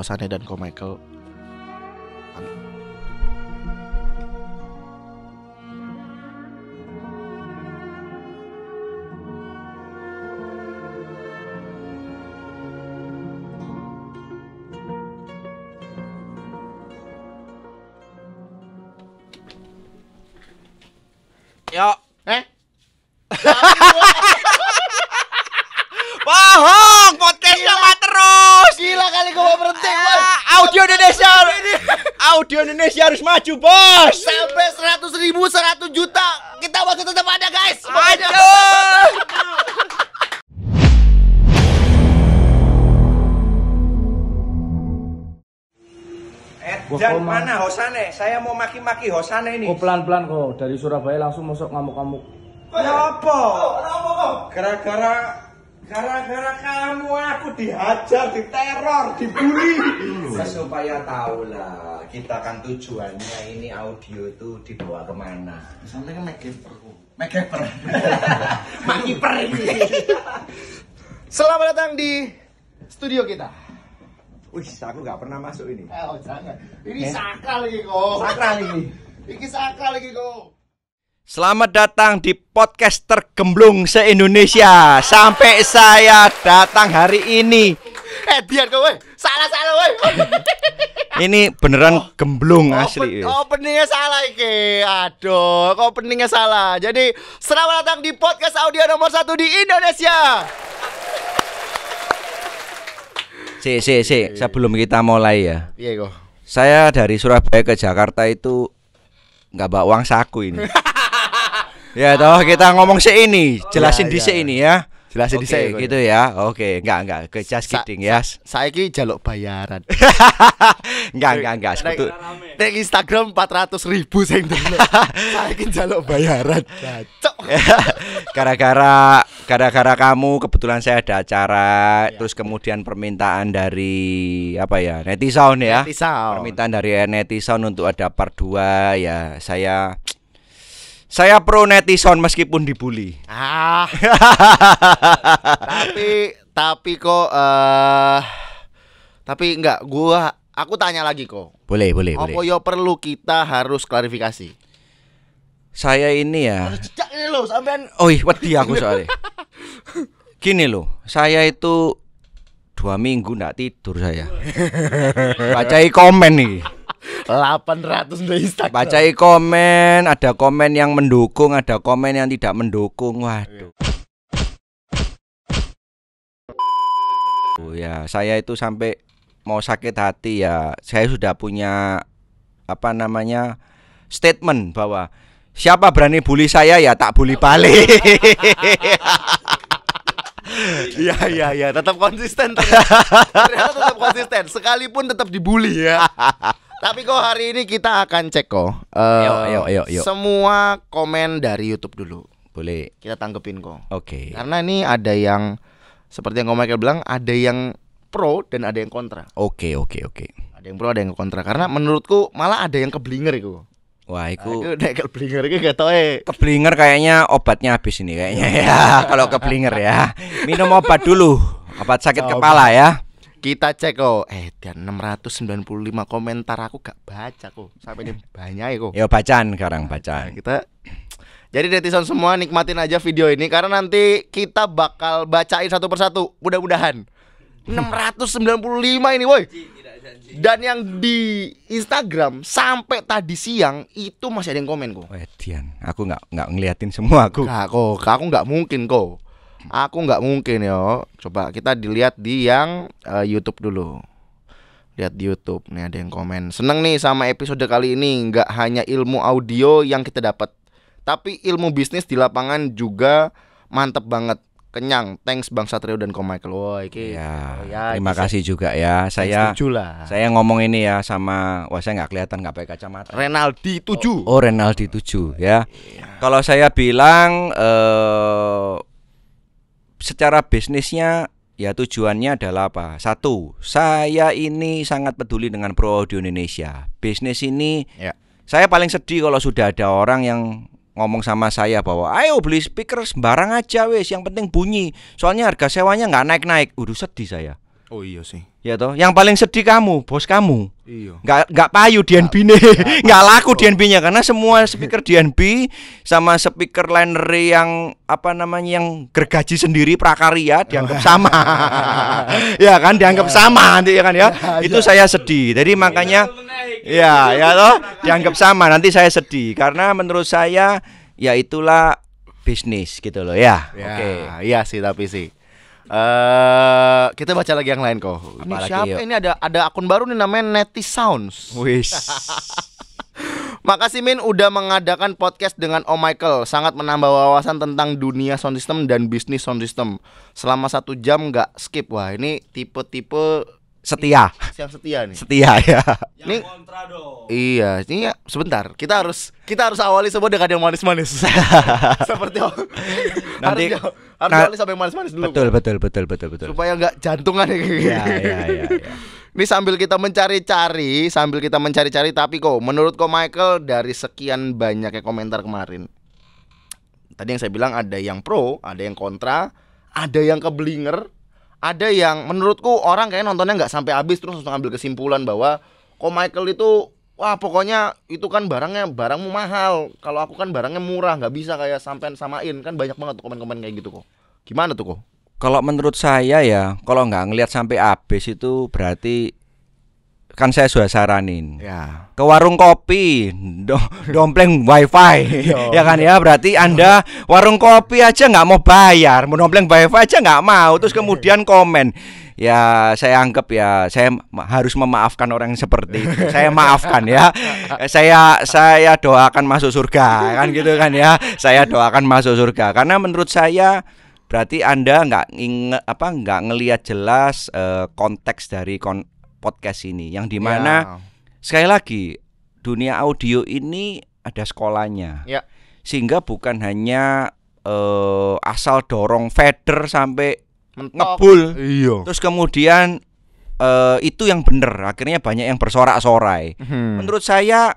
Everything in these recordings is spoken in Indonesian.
Sane dan Ko Michael radio Indonesia harus maju bos sampai 100 ribu 100 juta kita masih tetap ada guys Maju. aduh eh, Jangan mana Hosane? Saya mau maki-maki Hosane ini. Oh pelan-pelan kok dari Surabaya langsung masuk ngamuk-ngamuk. Kenapa? Oh, kok? Gara-gara Gara-gara kamu aku dihajar, diteror, dibully. Supaya tahu lah, kita kan tujuannya ini audio itu dibawa kemana. Sampai ke MacGyver. MacGyver. MacGyver ini. Selamat datang di studio kita. Wih, aku nggak pernah masuk ini. Eh, oh, jangan. Ini eh? sakal lagi kok. Sakal ini. Ini sakal lagi kok. Selamat datang di podcast tergemblung se-Indonesia Sampai saya datang hari ini Eh biar kowe, salah-salah woi Ini beneran oh, gemblung oh, asli Oh openingnya salah iki Aduh, kau openingnya salah Jadi selamat datang di podcast audio nomor satu di Indonesia Si, si, si, sebelum kita mulai ya Iya kok Saya dari Surabaya ke Jakarta itu nggak bawa uang saku ini ya toh kita ngomong si ini, jelasin ya, di ya. si ini ya. Jelasin di si gitu ya. Oke, enggak enggak, ke just kidding ya. Saya ki jaluk bayaran. enggak enggak enggak. Sekutu. di Instagram 400 ribu sing dulu. saya ki jaluk bayaran. cocok Gara-gara gara-gara kamu kebetulan saya ada acara iya. terus kemudian permintaan dari apa ya? netizen ya. Permintaan dari netizen untuk ada part 2 ya. Saya saya pro netizen meskipun dibully. Ah. tapi tapi kok uh, tapi enggak gua aku tanya lagi kok. Boleh, boleh, Apa boleh. yo ya perlu kita harus klarifikasi? Saya ini ya. Oh, ini lo sampean. Oh, wedi aku soalnya. Gini loh, saya itu dua minggu nggak tidur saya. Bacai komen nih. 800 di Instagram. Bacai komen, ada komen yang mendukung, ada komen yang tidak mendukung. Waduh. Oh ya, saya itu sampai mau sakit hati ya. Saya sudah punya apa namanya statement bahwa siapa berani bully saya ya tak bully balik. Iya iya iya tetap konsisten ternyata. ternyata tetap konsisten sekalipun tetap dibully ya. Tapi kok hari ini kita akan cek kok. Uh, yo, yo, yo, Semua komen dari YouTube dulu. Boleh. Kita tanggepin kok. Oke. Okay. Karena ini ada yang seperti yang kau Michael bilang, ada yang pro dan ada yang kontra. Oke, okay, oke, okay, oke. Okay. Ada yang pro, ada yang kontra. Karena menurutku malah ada yang keblinger itu. Wah, iku nah, keblinger itu gak eh. Keblinger kayaknya obatnya habis ini kayaknya ya. Kalau keblinger ya. Minum obat dulu. Obat sakit oh, kepala ya. Kita cek kok. Oh, eh, dia 695 komentar aku gak baca kok. Sampai ini banyak kok. Yo bacaan sekarang bacaan. Nah, kita jadi netizen semua nikmatin aja video ini karena nanti kita bakal bacain satu persatu. Mudah-mudahan 695 ini woi. Dan yang di Instagram sampai tadi siang itu masih ada yang komen kok. Tian, aku nggak nggak ngeliatin semua aku. Kak, aku nggak mungkin kok. Aku nggak mungkin ya. Coba kita dilihat di yang uh, YouTube dulu. Lihat di YouTube nih ada yang komen. Seneng nih sama episode kali ini. Nggak hanya ilmu audio yang kita dapat, tapi ilmu bisnis di lapangan juga mantep banget kenyang. Thanks Bang Satrio dan Ko Michael. Gitu. Iya, ya, ya, terima kasih juga ya. Saya lah. Saya ngomong ini ya sama wah saya nggak kelihatan nggak pakai kacamata. Renaldi 7. Oh, oh Renaldi 7 ya. ya. Kalau saya bilang eh uh, secara bisnisnya ya tujuannya adalah apa? Satu, saya ini sangat peduli dengan Pro Audio Indonesia. Bisnis ini ya. saya paling sedih kalau sudah ada orang yang ngomong sama saya bahwa ayo beli speaker sembarang aja wes yang penting bunyi soalnya harga sewanya nggak naik naik udah sedih saya Oh iya sih. Ya toh, yang paling sedih kamu, bos kamu. Iya. Enggak enggak payu DNB nih. Enggak laku DNB-nya karena semua speaker DNB sama speaker liner yang apa namanya yang gergaji sendiri prakarya dianggap oh. sama. ya kan dianggap ya. sama nanti ya kan ya. ya. Itu saya sedih. Jadi makanya iya. ya ya toh dianggap sama nanti saya sedih karena menurut saya ya itulah bisnis gitu loh ya. ya Oke. Okay. Iya sih tapi sih uh, kita baca lagi yang lain kok. Ini siapa? Yuk. Ini ada ada akun baru nih namanya Netty Sounds. Wish. Makasih Min udah mengadakan podcast dengan Om Michael Sangat menambah wawasan tentang dunia sound system dan bisnis sound system Selama satu jam gak skip Wah ini tipe-tipe setia. siang setia nih. Setia ya. Yang ini kontra dong. Iya, ini ya, sebentar. Kita harus kita harus awali semua dengan yang manis-manis. Seperti nanti harus, harus nah, awali sampai manis-manis dulu. Betul, kan? betul, betul, betul, betul. Supaya nggak jantungan ya, ya, ya, ya, ya. Ini sambil kita mencari-cari, sambil kita mencari-cari tapi kok menurut kok Michael dari sekian banyaknya komentar kemarin. Tadi yang saya bilang ada yang pro, ada yang kontra, ada yang keblinger, ada yang menurutku orang kayak nontonnya nggak sampai habis terus langsung ambil kesimpulan bahwa kok Michael itu wah pokoknya itu kan barangnya barangmu mahal kalau aku kan barangnya murah nggak bisa kayak sampean samain kan banyak banget komen-komen kayak gitu kok gimana tuh kok kalau menurut saya ya kalau nggak ngelihat sampai habis itu berarti kan saya sudah saranin ya. ke warung kopi do dompleng wifi iya. ya kan ya berarti anda warung kopi aja nggak mau bayar mau dompleng wifi aja nggak mau terus kemudian komen ya saya anggap ya saya harus memaafkan orang seperti itu saya maafkan ya saya saya doakan masuk surga kan gitu kan ya saya doakan masuk surga karena menurut saya berarti anda nggak inge, apa nggak ngelihat jelas uh, konteks dari kon, podcast ini yang ya. dimana ya. sekali lagi dunia audio ini ada sekolahnya ya. sehingga bukan hanya uh, asal dorong feder sampai Mentok. ngebul iya. terus kemudian uh, itu yang benar akhirnya banyak yang bersorak-sorai hmm. menurut saya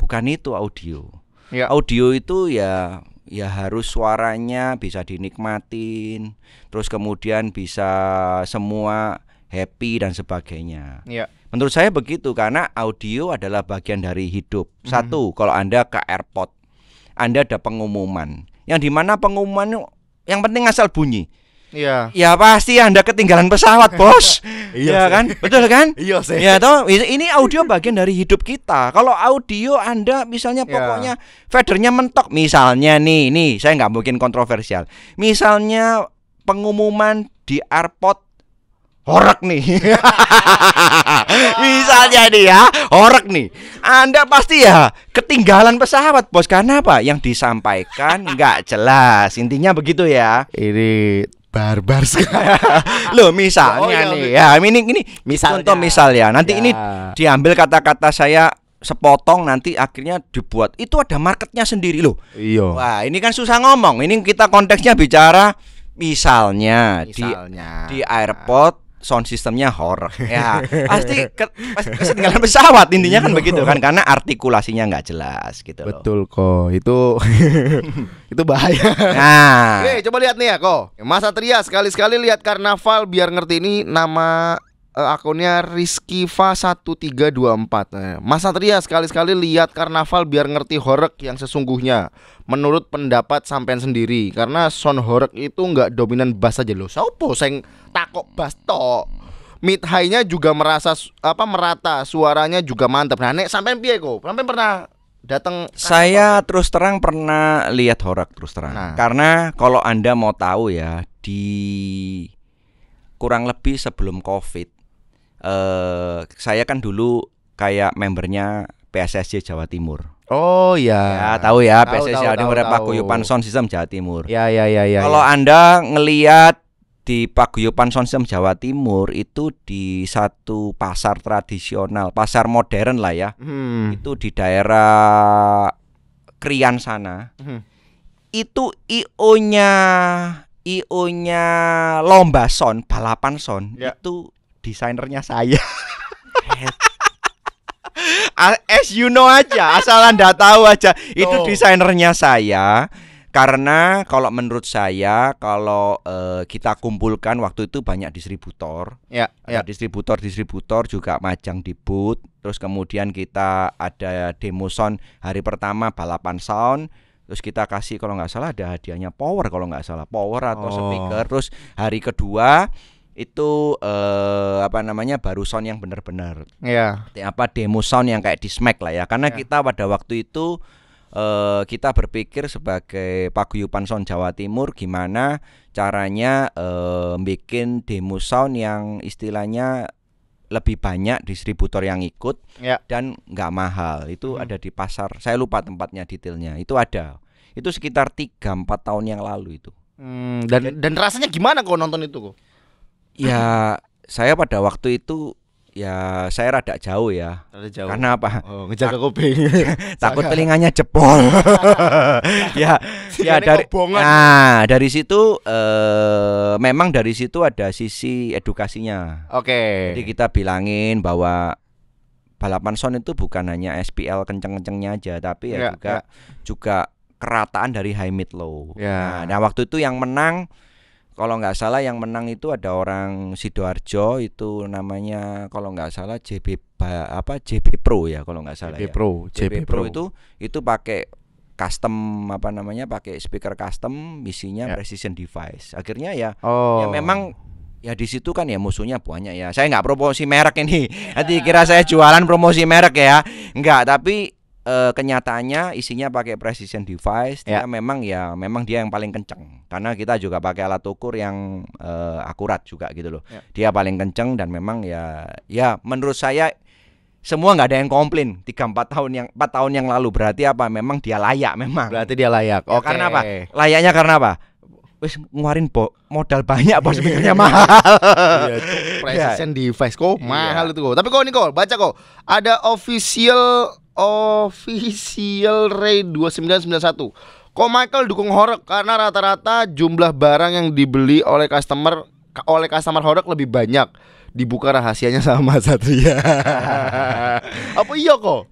bukan itu audio ya. audio itu ya ya harus suaranya bisa dinikmatin terus kemudian bisa semua happy dan sebagainya. Ya. Menurut saya begitu karena audio adalah bagian dari hidup. Mm-hmm. Satu, kalau Anda ke airport, Anda ada pengumuman. Yang dimana pengumuman yang penting asal bunyi. Iya. Ya pasti Anda ketinggalan pesawat, Bos. iya ya, kan? Betul kan? Iya sih. Ya toh ini audio bagian dari hidup kita. Kalau audio Anda misalnya ya. pokoknya federnya mentok misalnya nih, nih saya nggak mungkin kontroversial. Misalnya pengumuman di airport Horek nih. Bisa jadi ya, horek nih. Anda pasti ya ketinggalan pesawat, Bos. Karena apa? Yang disampaikan nggak jelas. Intinya begitu ya. Ini barbar sekali. Loh, misalnya oh, iya, nih. Ya, ini ini misalnya. contoh misal ya. Nanti ya. ini diambil kata-kata saya sepotong nanti akhirnya dibuat itu ada marketnya sendiri loh iya wah ini kan susah ngomong ini kita konteksnya bicara misalnya, misalnya. di di airport sound sistemnya horror ya pasti ke, pasti ketinggalan pesawat intinya kan iya. begitu kan karena artikulasinya nggak jelas gitu loh. betul kok itu itu bahaya nah Oke, coba lihat nih ya kok masa teriak sekali-sekali lihat karnaval biar ngerti ini nama uh, akunnya Rizky Fa 1324. Nah, Mas Satria sekali-sekali lihat karnaval biar ngerti horek yang sesungguhnya. Menurut pendapat sampean sendiri karena son horek itu nggak dominan bass aja loh. Sopo seng takok bass tok. Mid high-nya juga merasa apa merata, suaranya juga mantap. Nah, nek sampean piye kok? Sampean pernah datang Saya apa? terus terang pernah lihat horek terus terang. Nah. Karena kalau Anda mau tahu ya di kurang lebih sebelum Covid eh saya kan dulu kayak membernya PSSJ Jawa Timur. Oh ya. Ya tahu ya tahu, PSSI tahu, Jawa Timur Paguyupan Sound System Jawa Timur. Ya ya ya ya. Kalau ya. Anda ngelihat di Paguyupan Sound System Jawa Timur itu di satu pasar tradisional, pasar modern lah ya. Hmm. Itu di daerah Krian sana. Hmm. Itu IO-nya IO-nya lomba son, balapan son ya. itu desainernya saya as you know aja asal anda tahu aja itu desainernya saya karena kalau menurut saya kalau uh, kita kumpulkan waktu itu banyak distributor ya, ya. distributor distributor juga majang di booth terus kemudian kita ada demo sound hari pertama balapan sound terus kita kasih kalau nggak salah ada hadiahnya power kalau nggak salah power atau oh. speaker terus hari kedua itu uh, apa namanya baru sound yang benar-benar ya yeah. apa demo sound yang kayak di smack lah ya karena yeah. kita pada waktu itu uh, kita berpikir sebagai paguyupan sound Jawa Timur gimana caranya uh, bikin demo sound yang istilahnya lebih banyak distributor yang ikut yeah. dan nggak mahal itu hmm. ada di pasar saya lupa tempatnya detailnya itu ada itu sekitar tiga empat tahun yang lalu itu hmm, dan Jadi, dan rasanya gimana kau nonton itu kok Ya saya pada waktu itu ya saya rada jauh ya. Rada jauh. Karena apa? Oh, ngejaga kuping. Takut telinganya jepol. ya, ya dari kebongan. Nah, dari situ eh memang dari situ ada sisi edukasinya. Oke. Okay. Jadi kita bilangin bahwa balapan son itu bukan hanya SPL kenceng-kencengnya aja, tapi ya, ya juga ya. juga kerataan dari high mid low. Ya. Nah, nah, waktu itu yang menang kalau nggak salah yang menang itu ada orang sidoarjo itu namanya kalau nggak salah JB apa JB Pro ya kalau nggak salah JB ya. Pro JB, JB Pro. Pro itu itu pakai custom apa namanya pakai speaker custom misinya ya. precision device akhirnya ya, ya oh. ya memang ya di situ kan ya musuhnya banyak ya saya nggak promosi merek ini nanti kira saya jualan promosi merek ya nggak tapi e, kenyataannya isinya pakai precision device dia ya. memang ya memang dia yang paling kenceng karena kita juga pakai alat ukur yang e, akurat juga gitu loh ya. dia paling kenceng dan memang ya ya menurut saya semua nggak ada yang komplain tiga empat tahun yang empat tahun yang lalu berarti apa memang dia layak memang berarti dia layak ya, okay. karena apa layaknya karena apa wis nguarin bo modal banyak bos mikirnya iya. mahal. Iya, precision ya. device kok mahal iya. itu kok. Tapi kok ini kok baca kok ada official official Ray 2991. Kok Michael dukung horok karena rata-rata jumlah barang yang dibeli oleh customer oleh customer horok lebih banyak. Dibuka rahasianya sama Satria. Apa iya kok?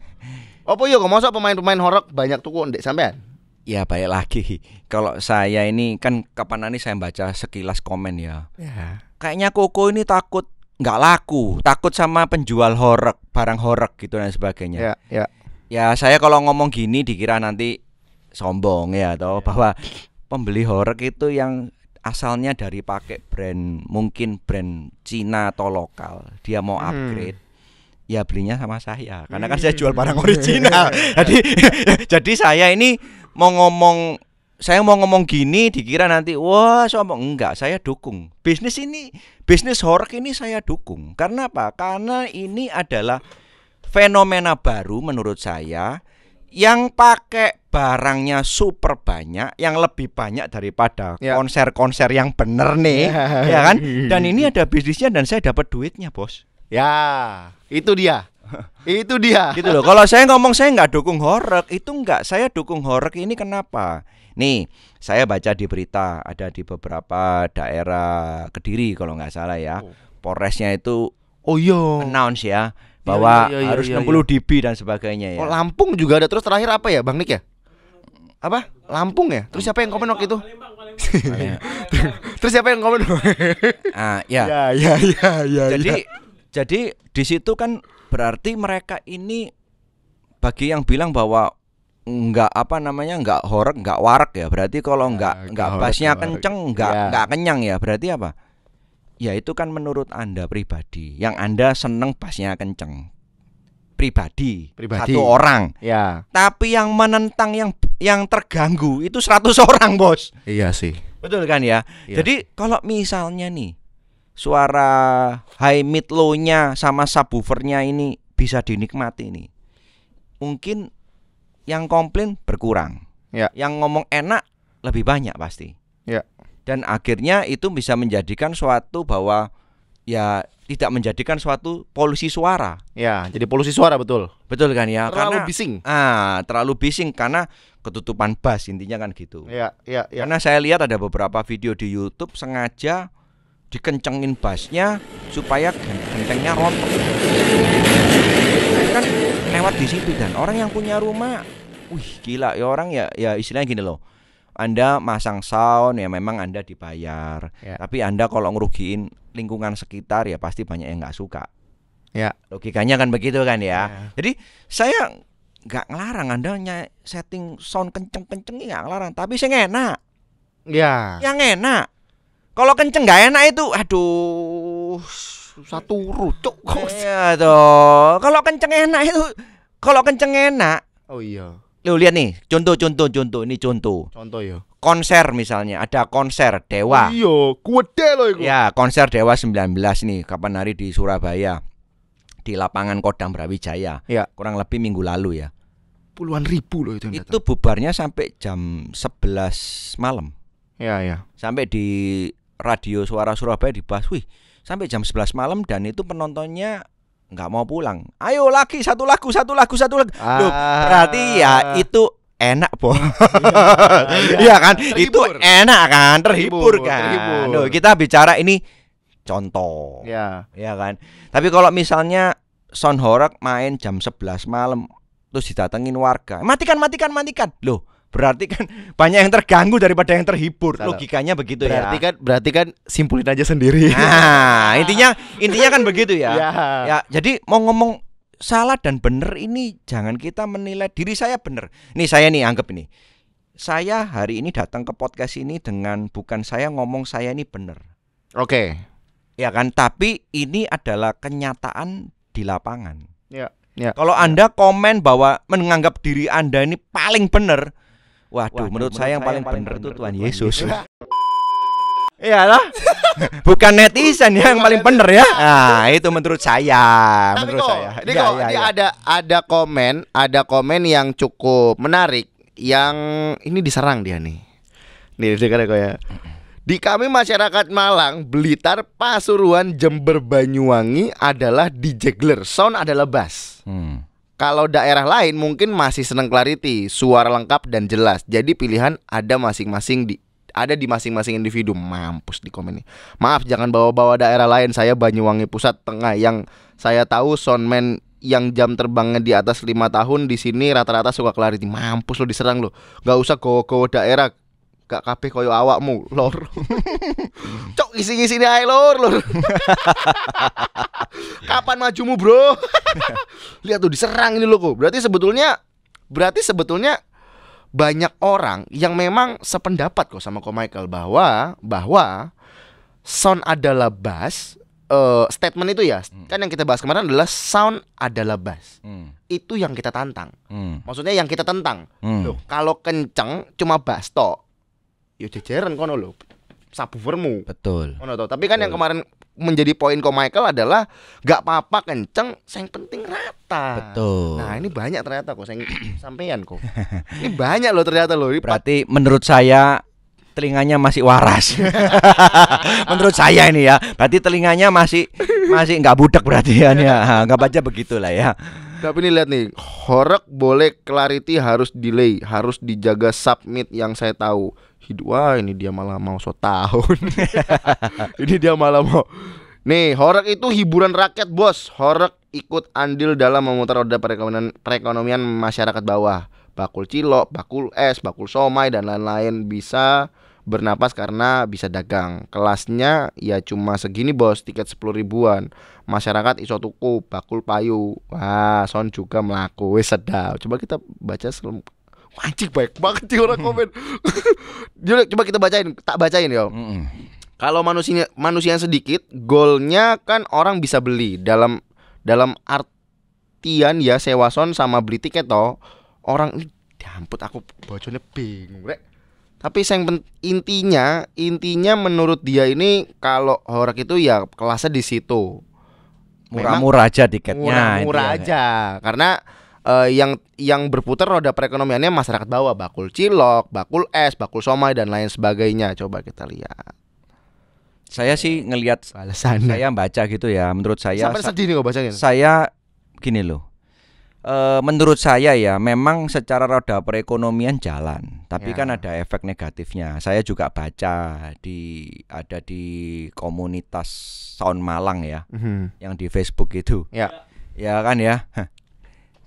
Apa iya kok masa pemain-pemain horok banyak tuh ndek sampean? Ya baik lagi. Kalau saya ini kan kapan nanti saya baca sekilas komen ya. ya. Kayaknya Koko ini takut nggak laku, takut sama penjual horek, barang horek gitu dan sebagainya. Ya, ya. ya saya kalau ngomong gini dikira nanti sombong ya atau ya. bahwa pembeli horek itu yang asalnya dari pakai brand mungkin brand Cina atau lokal, dia mau hmm. upgrade. Hmm. Ya belinya sama saya karena kan saya jual hmm. barang original. jadi jadi saya ini mau ngomong saya mau ngomong gini dikira nanti wah sombong enggak saya dukung bisnis ini bisnis horror ini saya dukung karena apa karena ini adalah fenomena baru menurut saya yang pakai barangnya super banyak yang lebih banyak daripada ya. konser-konser ya. yang bener nih ya. ya kan dan ini ada bisnisnya dan saya dapat duitnya bos ya itu dia itu dia gitu loh kalau saya ngomong saya nggak dukung horek itu nggak saya dukung horek ini kenapa Nih, saya baca di berita ada di beberapa daerah Kediri kalau nggak salah ya. Oh. Polresnya itu oh iya announce ya iya, bahwa iya, iya, iya, harus iya, iya. 60 dB dan sebagainya ya. Oh, Lampung juga ada terus terakhir apa ya Bang Nik ya? Apa? Lampung ya? Terus siapa yang komen waktu itu? terus siapa yang komen? ah, iya. ya. Ya, ya, ya, ya. Jadi ya. jadi di situ kan berarti mereka ini bagi yang bilang bahwa nggak apa namanya nggak horek nggak warak ya berarti kalau nah, nggak ya, nggak pasnya kenceng nggak ya. nggak kenyang ya berarti apa ya itu kan menurut anda pribadi yang anda seneng pasnya kenceng pribadi, pribadi. satu orang ya tapi yang menentang yang yang terganggu itu 100 orang bos iya sih betul kan ya, ya. jadi kalau misalnya nih suara high mid low nya sama subwoofernya ini bisa dinikmati nih mungkin yang komplain berkurang. Ya. Yang ngomong enak lebih banyak pasti. Ya. Dan akhirnya itu bisa menjadikan suatu bahwa ya tidak menjadikan suatu polusi suara. Ya, jadi polusi suara betul. Betul kan ya? Terlalu karena, bising. Ah, terlalu bising karena ketutupan bass intinya kan gitu. Ya, ya, ya. Karena saya lihat ada beberapa video di YouTube sengaja dikencengin bassnya supaya gentengnya rontok lewat di situ dan orang yang punya rumah wih gila ya orang ya ya istilahnya gini loh anda masang sound ya memang Anda dibayar. Ya. Tapi Anda kalau ngerugiin lingkungan sekitar ya pasti banyak yang nggak suka. Ya. Logikanya kan begitu kan ya. ya. Jadi saya nggak ngelarang Anda setting sound kenceng-kenceng nggak ngelarang, tapi saya enak. Ya. Yang enak. Kalau kenceng nggak enak itu aduh satu rucuk. Iya Kalau kenceng enak itu kalau kenceng enak. Oh iya. Lu lihat nih, contoh contoh contoh ini contoh. Contoh ya. Konser misalnya, ada konser Dewa. Oh, iya, gede loh itu. Ya, konser Dewa 19 nih kapan hari di Surabaya. Di lapangan Kodam Brawijaya. Ya. Kurang lebih minggu lalu ya. Puluhan ribu loh itu Itu datang. bubarnya sampai jam 11 malam. Ya, ya. Sampai di radio suara Surabaya di wih, sampai jam 11 malam dan itu penontonnya nggak mau pulang. Ayo lagi satu lagu, satu lagu, satu lagu. Ah. Loh, berarti ya itu enak po. Iya ya, kan? Terhibur. Itu enak kan? Terhibur, terhibur kan? Terhibur. Loh, kita bicara ini contoh. Ya. Iya kan? Tapi kalau misalnya Son Horak main jam 11 malam terus didatengin warga. Matikan, matikan, matikan. Loh, Berarti kan banyak yang terganggu daripada yang terhibur. Salah. Logikanya begitu berarti ya. Berarti kan berarti kan simpulin aja sendiri. Nah, intinya intinya kan begitu ya. ya. Ya, jadi mau ngomong salah dan benar ini jangan kita menilai diri saya benar. Nih saya nih anggap ini. Saya hari ini datang ke podcast ini dengan bukan saya ngomong saya ini benar. Oke. Okay. Ya kan, tapi ini adalah kenyataan di lapangan. Ya. Ya. Kalau Anda komen bahwa menganggap diri Anda ini paling benar, Waduh, menurut saya yang paling benar itu Tuhan Yesus. Iya lah. Bukan netizen ya yang paling pener ya. Nah, itu menurut saya, Tapi menurut kok, saya. Ini iya, kok ya, ini ya. ada ada komen, ada komen yang cukup menarik yang ini diserang dia nih. Nih, dengar ya kok ya. Di kami masyarakat Malang, Blitar, Pasuruan, Jember, Banyuwangi adalah di Jegler. Sound adalah bass. Hmm. Kalau daerah lain mungkin masih seneng clarity, suara lengkap dan jelas. Jadi pilihan ada masing-masing di ada di masing-masing individu. Mampus di komen ini. Maaf jangan bawa-bawa daerah lain. Saya Banyuwangi Pusat Tengah yang saya tahu soundman yang jam terbangnya di atas lima tahun di sini rata-rata suka clarity. Mampus lo diserang lo. Gak usah go-go daerah gak kabeh koyo awakmu lor cok isi isi ini ayo lor lor kapan majumu bro lihat tuh diserang ini lo kok berarti sebetulnya berarti sebetulnya banyak orang yang memang sependapat kok sama ko Michael bahwa bahwa sound adalah bass uh, statement itu ya hmm. kan yang kita bahas kemarin adalah sound adalah bass hmm. itu yang kita tantang hmm. maksudnya yang kita tentang hmm. kalau kenceng cuma bass toh ya jejeran kono lho subwoofermu betul kono tau. tapi kan betul. yang kemarin menjadi poin ko Michael adalah gak apa-apa kenceng, yang penting rata. Betul. Nah ini banyak ternyata kok, yang sampean kok. Ini banyak loh ternyata loh. Berarti menurut saya telinganya masih waras. menurut saya ini ya, berarti telinganya masih masih nggak budak berarti ya, ya. nggak baca begitulah ya. Tapi ini lihat nih, horok boleh clarity harus delay, harus dijaga submit yang saya tahu wah ini dia malah mau so tahun. ini dia malah mau. Nih, horek itu hiburan rakyat, Bos. Horek ikut andil dalam memutar roda perekonomian, perekonomian masyarakat bawah. Bakul cilok, bakul es, bakul somai dan lain-lain bisa bernapas karena bisa dagang. Kelasnya ya cuma segini bos, tiket sepuluh ribuan. Masyarakat iso tuku bakul payu. Wah, son juga melaku. wes sedap. Coba kita baca anjing baik banget sih orang komen Yaudah, coba kita bacain tak bacain ya. mm -mm. kalau manusia manusia sedikit golnya kan orang bisa beli dalam dalam artian ya sewa son sama beli tiket toh orang damput ya aku bocornya bingung rek tapi yang intinya intinya menurut dia ini kalau horak itu ya kelasnya di situ murah-murah aja tiketnya murah-murah aja karena uh, yang yang berputar roda perekonomiannya masyarakat bawah, bakul cilok, bakul es, bakul somai dan lain sebagainya. Coba kita lihat. Saya sih ngelihat alasannya Saya baca gitu ya, menurut saya Sampai sedih nih bacanya. Saya gini loh. Uh, menurut saya ya memang secara roda perekonomian jalan tapi ya. kan ada efek negatifnya saya juga baca di ada di komunitas Sound Malang ya mm -hmm. yang di Facebook itu ya ya kan ya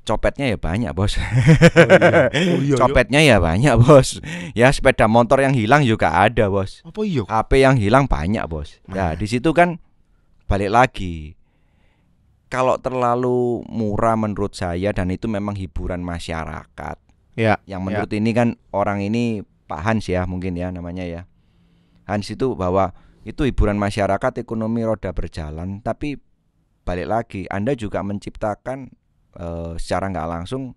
copetnya ya banyak bos oh, iya. Oh, iya, iya, copetnya ya banyak bos ya sepeda motor yang hilang juga ada bos apa iya HP yang hilang banyak bos nah, nah di situ kan balik lagi kalau terlalu murah menurut saya dan itu memang hiburan masyarakat ya yang ya. menurut ya. ini kan orang ini Pak Hans ya mungkin ya namanya ya Hans itu bahwa itu hiburan masyarakat ekonomi roda berjalan tapi balik lagi Anda juga menciptakan uh, secara nggak langsung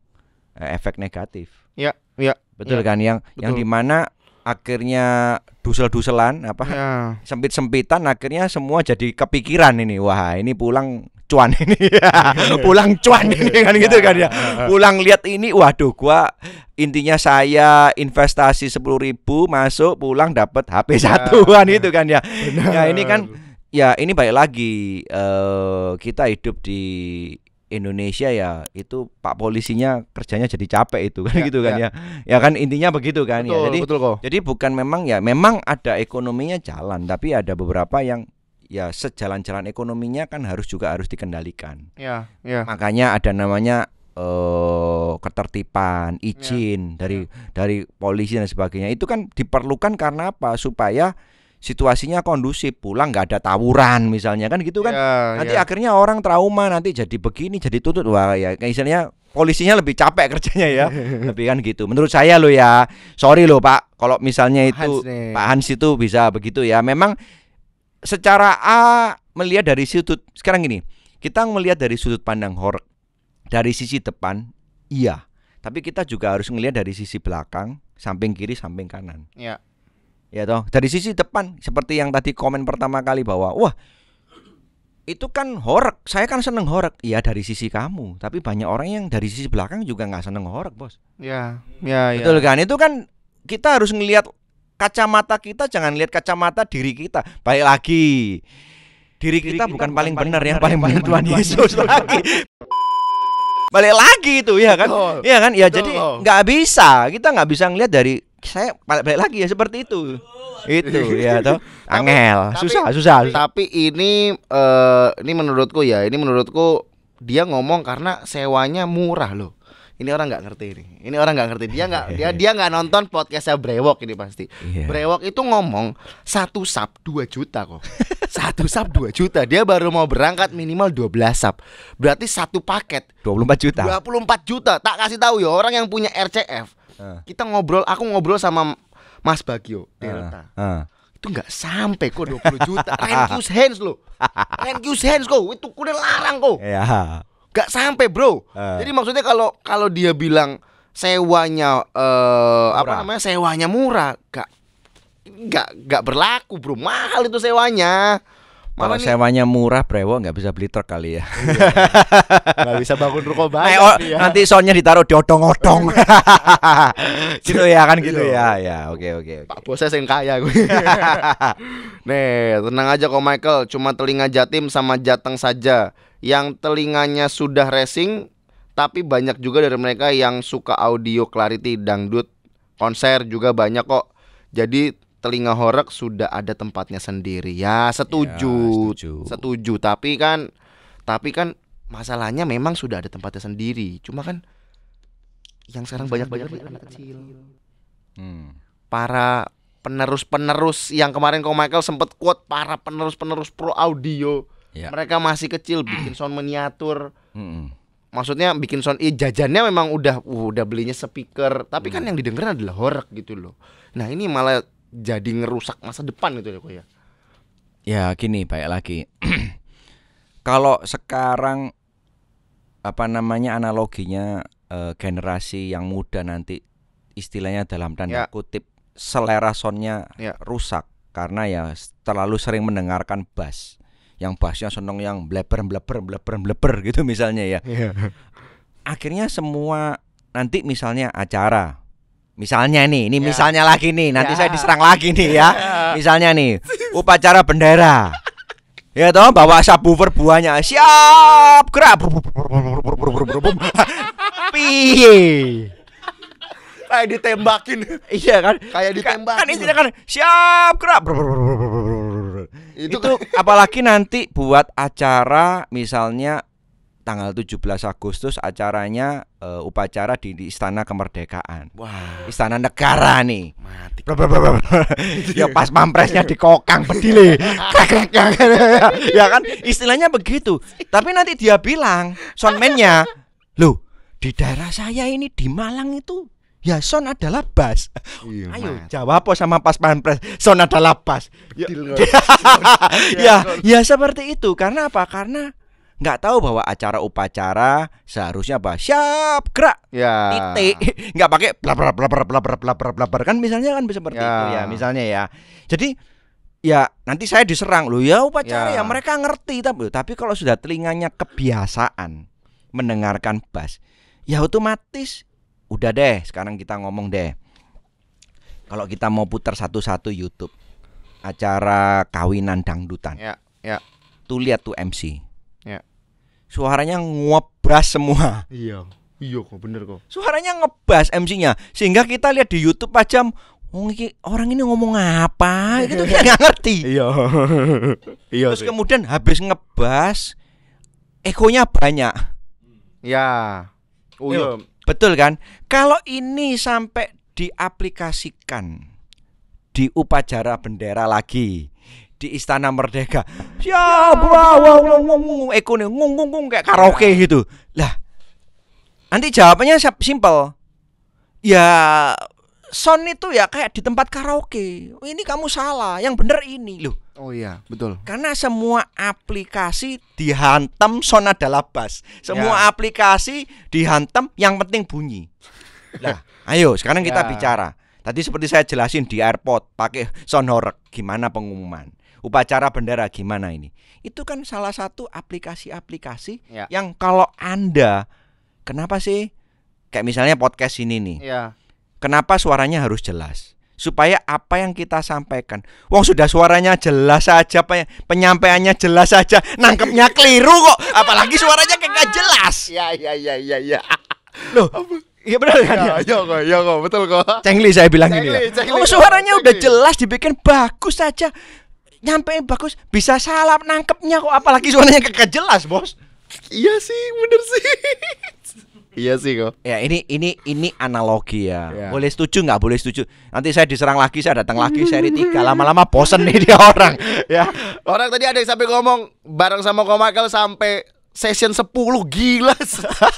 uh, efek negatif. Ya, ya. Betul ya. kan yang betul. yang dimana akhirnya dusel-duselan apa ya. sempit-sempitan akhirnya semua jadi kepikiran ini wah ini pulang cuan ini pulang cuan ini kan gitu kan ya. ya pulang lihat ini waduh gua intinya saya investasi sepuluh ribu masuk pulang dapat HP satu ya. kan gitu kan ya ya ini kan ya ini baik lagi uh, kita hidup di Indonesia ya itu pak polisinya kerjanya jadi capek itu kan ya, gitu kan ya. ya. Ya kan intinya begitu kan ya. betul, ya. Jadi betul kok. Jadi bukan memang ya memang ada ekonominya jalan tapi ada beberapa yang ya sejalan-jalan ekonominya kan harus juga harus dikendalikan. Ya, ya. Makanya ada namanya uh, ketertiban, iya, izin ya, dari ya. dari polisi dan sebagainya. Itu kan diperlukan karena apa? Supaya situasinya kondusif pulang nggak ada tawuran misalnya kan gitu kan yeah, nanti yeah. akhirnya orang trauma nanti jadi begini jadi tutut wah ya misalnya polisinya lebih capek kerjanya ya lebih kan gitu menurut saya lo ya sorry lo pak kalau misalnya itu Hans pak Hans itu bisa begitu ya memang secara A melihat dari sudut sekarang gini kita melihat dari sudut pandang hor dari sisi depan iya tapi kita juga harus melihat dari sisi belakang samping kiri samping kanan yeah. Ya toh, dari sisi depan seperti yang tadi komen pertama kali bahwa wah itu kan horek, saya kan seneng horek. ya dari sisi kamu, tapi banyak orang yang dari sisi belakang juga nggak seneng horek, bos. Ya, ya, ya. betul ya. kan? Itu kan kita harus ngelihat kacamata kita, jangan lihat kacamata diri kita. Baik lagi, diri, kita, kita bukan, paling benar, yang paling benar Tuhan Yesus lagi balik lagi itu ya kan ya kan ya jadi nggak bisa kita nggak bisa ngelihat dari saya balik balik lagi ya seperti itu itu ya tuh angel tapi, susah, susah susah tapi ini uh, ini menurutku ya ini menurutku dia ngomong karena sewanya murah loh ini orang nggak ngerti ini ini orang nggak ngerti dia nggak dia dia nggak nonton podcastnya brewok ini pasti yeah. brewok itu ngomong satu sap dua juta kok satu sap dua juta dia baru mau berangkat minimal dua belas sap berarti satu paket dua puluh empat juta dua puluh empat juta tak kasih tahu ya orang yang punya RCF Ah. kita ngobrol aku ngobrol sama Mas Bagio ah. Delta uh. Uh. itu nggak sampai kok 20 juta thank you hands lo thank you hands kok itu kuda larang kok yeah. Gak sampai bro uh. jadi maksudnya kalau kalau dia bilang sewanya uh, apa namanya sewanya murah gak nggak nggak berlaku bro mahal itu sewanya kalau Kalau sewanya murah Brewo nggak bisa beli truk kali ya. Iya. Nggak bisa bangun ruko banyak. Nah, oh, ya. Nanti soalnya ditaruh di odong-odong. gitu ya kan gitu iya. ya. Ya, oke okay, oke. Okay, okay. Pak bosnya yang kaya gue. Nih, tenang aja kok Michael, cuma telinga Jatim sama Jateng saja yang telinganya sudah racing tapi banyak juga dari mereka yang suka audio clarity dangdut konser juga banyak kok. Jadi telinga horek sudah ada tempatnya sendiri. Ya, setuju. Ya, setuju. Setuju, tapi kan tapi kan masalahnya memang sudah ada tempatnya sendiri. Cuma kan yang sekarang banyak-banyak anak kecil. Hmm. Para penerus-penerus yang kemarin kau Michael sempat quote para penerus-penerus pro audio. Ya. Mereka masih kecil bikin sound miniatur. Hmm. Maksudnya bikin sound eh, jajannya memang udah uh, udah belinya speaker, tapi kan hmm. kan yang didengar adalah horek gitu loh. Nah, ini malah jadi ngerusak masa depan gitu ya kok ya ya gini baik lagi kalau sekarang apa namanya analoginya e, generasi yang muda nanti istilahnya dalam tanda ya. kutip selera sonnya ya. rusak karena ya terlalu sering mendengarkan bass yang bassnya seneng yang bleber bleber bleber bleber gitu misalnya ya ya. akhirnya semua nanti misalnya acara Misalnya nih, ini ya. misalnya lagi nih, nanti ya. saya diserang lagi nih ya. Misalnya nih, upacara bendera. Ya toh bawa subwoofer buahnya. Siap, gerak. Piye? Kayak ditembakin. Iya kan? Kayak ditembak. Kan ini kan siap, gerak. Itu, itu apalagi nanti buat acara misalnya tanggal 17 Agustus acaranya uh, upacara di, di Istana Kemerdekaan. Wah. Istana negara nih. Mati. Blah, blah, blah, ya pas mampresnya dikokang pedile. ya kan istilahnya begitu. Tapi nanti dia bilang soundman-nya, "Loh, di daerah saya ini di Malang itu Ya son adalah bas. Iya, Ayo mat. jawab po sama pas panpres. Son adalah bas. ya, ya, iya, ya seperti itu. Karena apa? Karena nggak tahu bahwa acara upacara seharusnya apa siap gerak ya. titik nggak pakai bla bla bla bla bla bla bla bla bla kan misalnya kan seperti ya. itu ya misalnya ya jadi ya nanti saya diserang lo ya upacara ya. ya, mereka ngerti tapi tapi kalau sudah telinganya kebiasaan mendengarkan bas ya otomatis udah deh sekarang kita ngomong deh kalau kita mau putar satu-satu YouTube acara kawinan dangdutan ya, ya. tuh lihat tuh MC suaranya nguap semua. Iya. Iya kok bener kok. Suaranya ngebas MC-nya sehingga kita lihat di YouTube aja Oh, ini, orang ini ngomong apa? Itu kita nggak ngerti. Iya. iya. Terus kemudian habis ngebas ekonya banyak. Ya. Oh iya. Betul kan? Kalau ini sampai diaplikasikan di upacara bendera lagi di Istana Merdeka. Ya, ekone ngung ngung ngung kayak karaoke gitu. Lah, nanti jawabannya simpel. Ya, sound itu ya kayak di tempat karaoke. Ini kamu salah, yang bener ini loh. Oh iya, betul. Karena semua aplikasi dihantam sound adalah bass. Semua ya. aplikasi dihantam yang penting bunyi. lah ayo sekarang kita ya. bicara. Tadi seperti saya jelasin di airport pakai sonorek gimana pengumuman upacara bendera gimana ini. Itu kan salah satu aplikasi-aplikasi ya. yang kalau Anda kenapa sih kayak misalnya podcast ini nih. Ya. Kenapa suaranya harus jelas? Supaya apa yang kita sampaikan, wong sudah suaranya jelas saja, penyampaiannya jelas saja, nangkepnya keliru kok, apalagi suaranya kayak gak jelas. Ya ya ya ya ya. Loh, Iya benar kan? Ya, ya kok, ya kok, betul kok. Cengli saya bilang cengli, ini. Cengli, oh, suaranya cengli. udah jelas dibikin bagus saja nyampe bagus bisa salah nangkepnya kok apalagi suaranya kagak jelas bos iya sih bener sih Iya sih kok. Ya ini ini ini analogi ya. yeah. Boleh setuju nggak? Boleh setuju. Nanti saya diserang lagi, saya datang lagi seri tiga. Lama-lama bosen nih dia orang. ya. Orang tadi ada yang sampai ngomong bareng sama Michael sampai session 10 gila.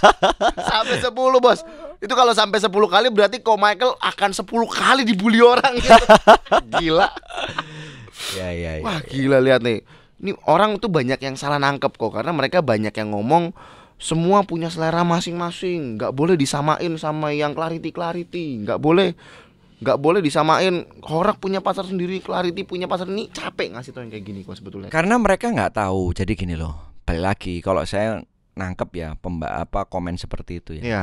sampai 10, Bos. Itu kalau sampai 10 kali berarti Ko Michael akan 10 kali dibully orang gitu. gila. Ya, ya, ya, Wah ya. gila ya. lihat nih. Ini orang tuh banyak yang salah nangkep kok karena mereka banyak yang ngomong semua punya selera masing-masing. Gak boleh disamain sama yang clarity clarity. Gak boleh nggak boleh disamain horak punya pasar sendiri clarity punya pasar ini capek ngasih tau yang kayak gini kok sebetulnya karena mereka nggak tahu jadi gini loh balik lagi kalau saya nangkep ya pemba apa komen seperti itu ya, ya.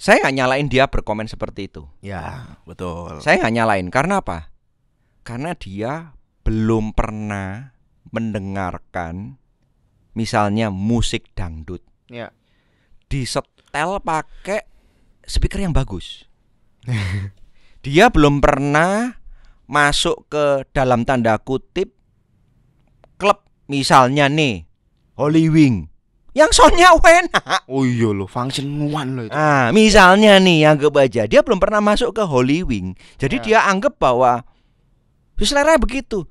saya nggak nyalain dia berkomen seperti itu ya betul saya nggak nyalain karena apa karena dia belum pernah mendengarkan misalnya musik dangdut. Ya. setel pakai speaker yang bagus. Dia belum pernah masuk ke dalam tanda kutip klub misalnya nih Holy Wing yang soundnya enak. Oh iya loh, function one loh itu. Ah, misalnya nih yang gue baca dia belum pernah masuk ke Holy Wing. Jadi ya. dia anggap bahwa Terus selera begitu.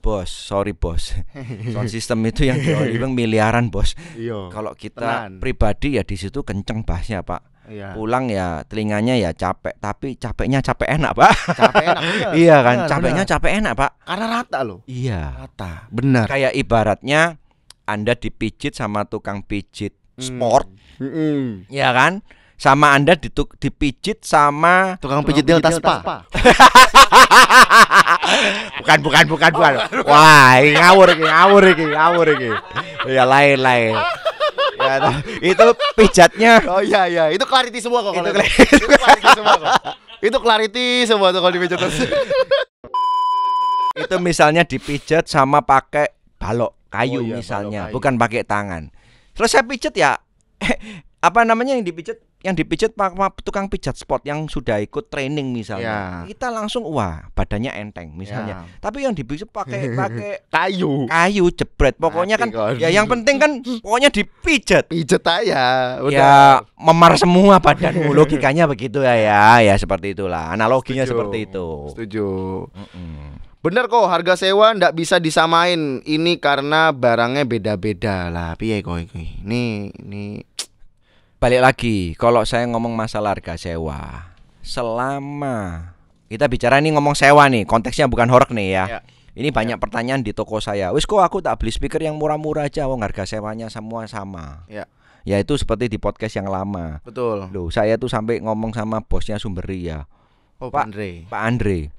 Bos, sorry bos. Sound system itu yang bilang miliaran bos. Iya, Kalau kita Tenan. pribadi ya di situ kenceng bahasnya pak. Iya. Pulang ya telinganya ya capek, tapi capeknya capek enak pak. Capek enak. Iya, kan, capeknya benar. capek enak pak. Karena rata loh. Iya. Rata, benar. Kayak ibaratnya anda dipijit sama tukang pijit hmm. sport, mm. Mm. ya kan? sama Anda dituk, dipijit sama tukang, pijit delta spa. bukan bukan bukan bukan. Wah, ngawur iki, ngawur iki, ngawur iki. Ya lain-lain. Ya, itu pijatnya. Oh iya iya, itu clarity semua kok. Itu, clarity. semua kok. Itu clarity semua tuh kalau dipijat terus. itu misalnya dipijat sama pakai balok kayu oh, iya, misalnya, bukan pakai tangan. Terus saya pijat ya apa namanya yang dipijat yang dipijat pak tukang pijat spot yang sudah ikut training misalnya yeah. kita langsung wah badannya enteng misalnya yeah. tapi yang dipijat pakai pakai kayu kayu jebret pokoknya Nanti kan kon. ya yang penting kan pokoknya dipijat pijat aja udah. ya memar semua badanmu logikanya begitu ya ya ya seperti itulah analoginya setuju. seperti itu setuju mm -mm. Bener kok harga sewa ndak bisa disamain ini karena barangnya beda-beda lah piye kok koi ini nih balik lagi kalau saya ngomong masalah harga sewa selama kita bicara ini ngomong sewa nih konteksnya bukan horok nih ya, ya. ini ya. banyak pertanyaan di toko saya wis kok aku tak beli speaker yang murah-murah aja wong harga sewanya semua sama ya yaitu seperti di podcast yang lama betul loh saya tuh sampai ngomong sama bosnya Sumberi ya oh, Pak Andre Pak Andre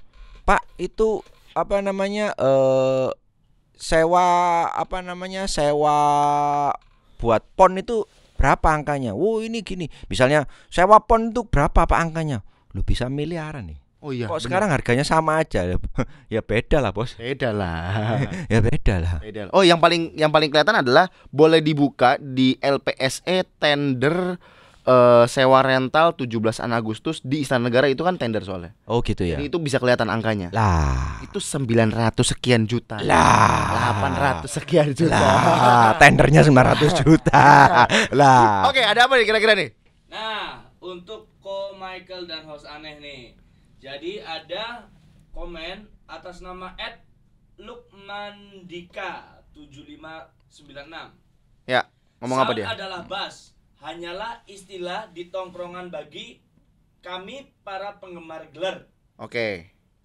Pak itu apa namanya eh uh, sewa apa namanya sewa buat pon itu Berapa angkanya? Oh ini gini. Misalnya sewa pon itu berapa pak angkanya? Lu bisa miliaran nih. Oh iya. Kok bener. sekarang harganya sama aja? ya beda lah bos. Beda lah. ya beda lah. Beda. Lah. Oh yang paling yang paling kelihatan adalah boleh dibuka di LPSE tender uh, sewa rental 17 Agustus di Istana Negara itu kan tender soalnya. Oh gitu ya. Jadi itu bisa kelihatan angkanya. Lah. Itu ratus sekian juta. Lah. delapan ratus sekian juta. Lah. Tendernya ratus juta. lah. Oke, okay, ada apa nih kira-kira nih? Nah, untuk Ko Michael dan host aneh nih. Jadi ada komen atas nama Ed Lukman Dika tujuh lima sembilan enam Ya, ngomong Sal apa dia? adalah bass hanyalah istilah di tongkrongan bagi kami para penggemar gelar. Oke. Okay.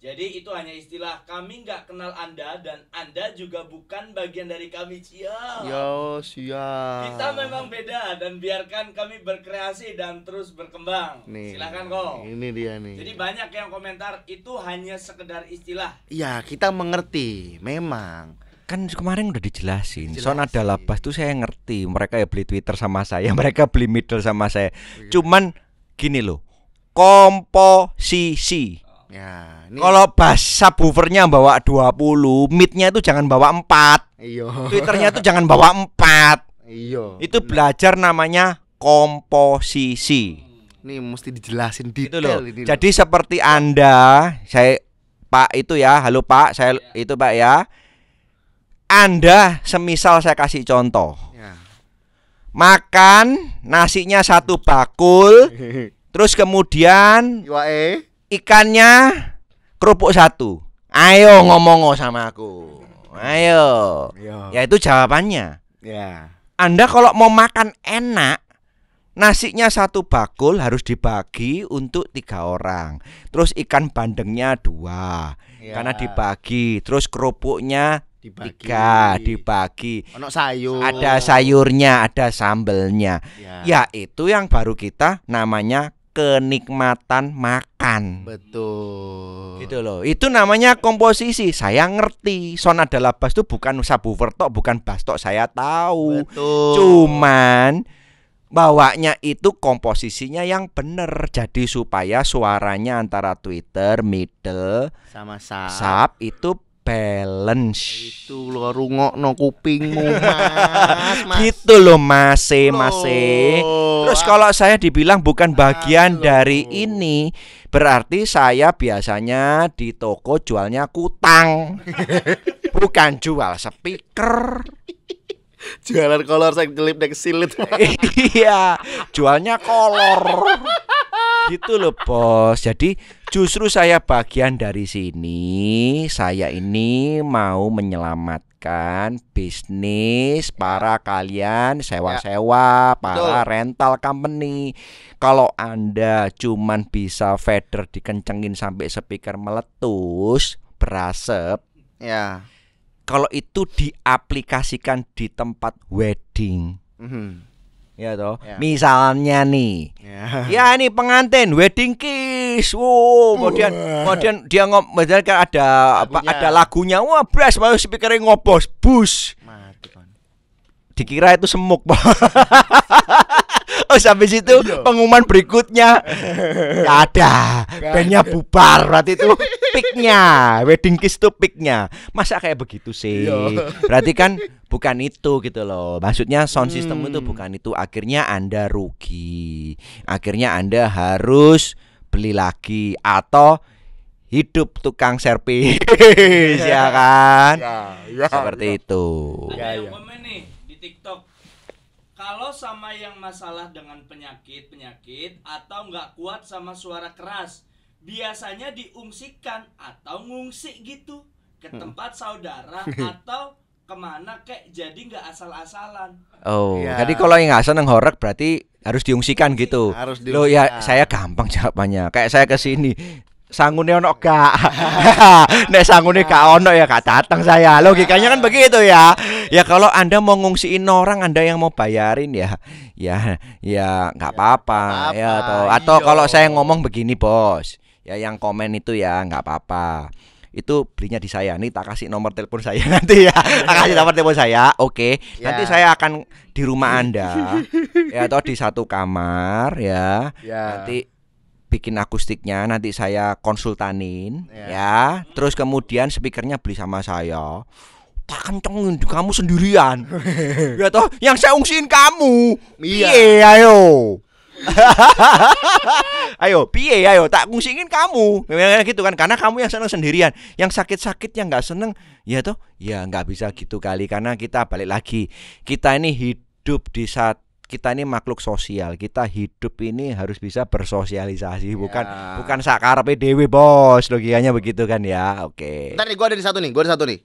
Jadi itu hanya istilah kami nggak kenal Anda dan Anda juga bukan bagian dari kami Cia. Yo Cia. Kita memang beda dan biarkan kami berkreasi dan terus berkembang. Nih, Silakan kok. Ini dia nih. Jadi banyak yang komentar itu hanya sekedar istilah. Iya kita mengerti memang kan kemarin udah dijelasin. Jelasin. Son ada labas tuh saya ngerti. Mereka ya beli Twitter sama saya, mereka beli middle sama saya. Iya. Cuman gini loh. Komposisi. Ya, ini... Kalau bass subwoofernya bawa 20, midnya itu jangan bawa 4. Iya. Twitternya itu jangan bawa 4. Iya. Itu belajar namanya komposisi. Hmm, ini mesti dijelasin gitu detail itu loh. ini. Jadi loh. seperti Anda, saya Pak itu ya, halo Pak, saya ya. itu Pak ya. Anda semisal saya kasih contoh. Ya. Makan nasinya satu bakul, terus kemudian ikannya kerupuk satu. Ayo ngomong sama aku. Ayo. Iya. Ya itu jawabannya. Ya. Anda kalau mau makan enak, Nasinya satu bakul harus dibagi untuk tiga orang. Terus ikan bandengnya dua, ya. karena dibagi. Terus kerupuknya dibagi tiga dibagi ono sayur ada sayurnya ada sambelnya ya. ya itu yang baru kita namanya kenikmatan makan betul gitu loh itu namanya komposisi saya ngerti son adalah bas itu bukan sabu vertok bukan bastok. saya tahu betul cuman bawanya itu komposisinya yang benar jadi supaya suaranya antara Twitter, middle sama sub, sub itu balance. Itu lo rungok no kupingmu, Mas. mas. Gitu lo masih eh, masih eh. Terus kalau saya dibilang bukan bagian Halo. dari ini, berarti saya biasanya di toko jualnya kutang. bukan jual speaker. Jualan kolor saya kelip dek silit. iya, jualnya kolor gitu loh bos. Jadi justru saya bagian dari sini. Saya ini mau menyelamatkan bisnis para kalian sewa-sewa, ya. para rental company. Kalau Anda cuman bisa feeder dikencengin sampai speaker meletus, berasap. Ya. Kalau itu diaplikasikan di tempat wedding. Mhm ya toh ya. misalnya nih ya. ya ini pengantin wedding kiss wow kemudian kemudian dia ngom kemudian ada apa ada lagunya wah bras baru speaker ngobos bus Mati, dikira itu semuk pak oh sampai situ Iyo. pengumuman berikutnya gak ada bandnya bubar berarti itu piknya wedding kiss itu piknya masa kayak begitu sih Iyo. berarti kan bukan itu gitu loh maksudnya sound system itu hmm. bukan itu akhirnya anda rugi akhirnya anda harus beli lagi atau hidup tukang servis ya kan ya, ya, seperti ya. itu ya, ya kalau sama yang masalah dengan penyakit penyakit atau nggak kuat sama suara keras biasanya diungsikan atau ngungsi gitu ke hmm. tempat saudara atau kemana kayak jadi nggak asal-asalan. Oh, ya. jadi kalau yang asal yang horek berarti harus diungsikan gitu. Harus diungsikan. Loh ya saya gampang jawabannya. Kayak saya ke sini, sangune ono gak nek sangune gak ono ya gak datang saya logikanya kan begitu ya ya kalau anda mau ngungsiin orang anda yang mau bayarin ya ya ya nggak ya, apa-apa ya atau atau iya. kalau saya ngomong begini bos ya yang komen itu ya nggak apa-apa itu belinya di saya nih tak kasih nomor telepon saya nanti ya tak kasih nomor telepon saya oke okay. nanti ya. saya akan di rumah anda ya atau di satu kamar ya ya. nanti bikin akustiknya nanti saya konsultanin yeah. ya terus kemudian speakernya beli sama saya tak kencengin kamu sendirian ya toh yang saya ungsiin kamu iya yeah. ayo ayo piye ayo tak ngusingin kamu memang gitu kan karena kamu yang seneng sendirian yang sakit-sakit yang nggak seneng ya toh ya nggak bisa gitu kali karena kita balik lagi kita ini hidup di satu kita ini makhluk sosial kita hidup ini harus bisa bersosialisasi yeah. bukan bukan sakar dewi bos logikanya begitu kan ya oke okay. gua nih ada di satu nih gua ada satu nih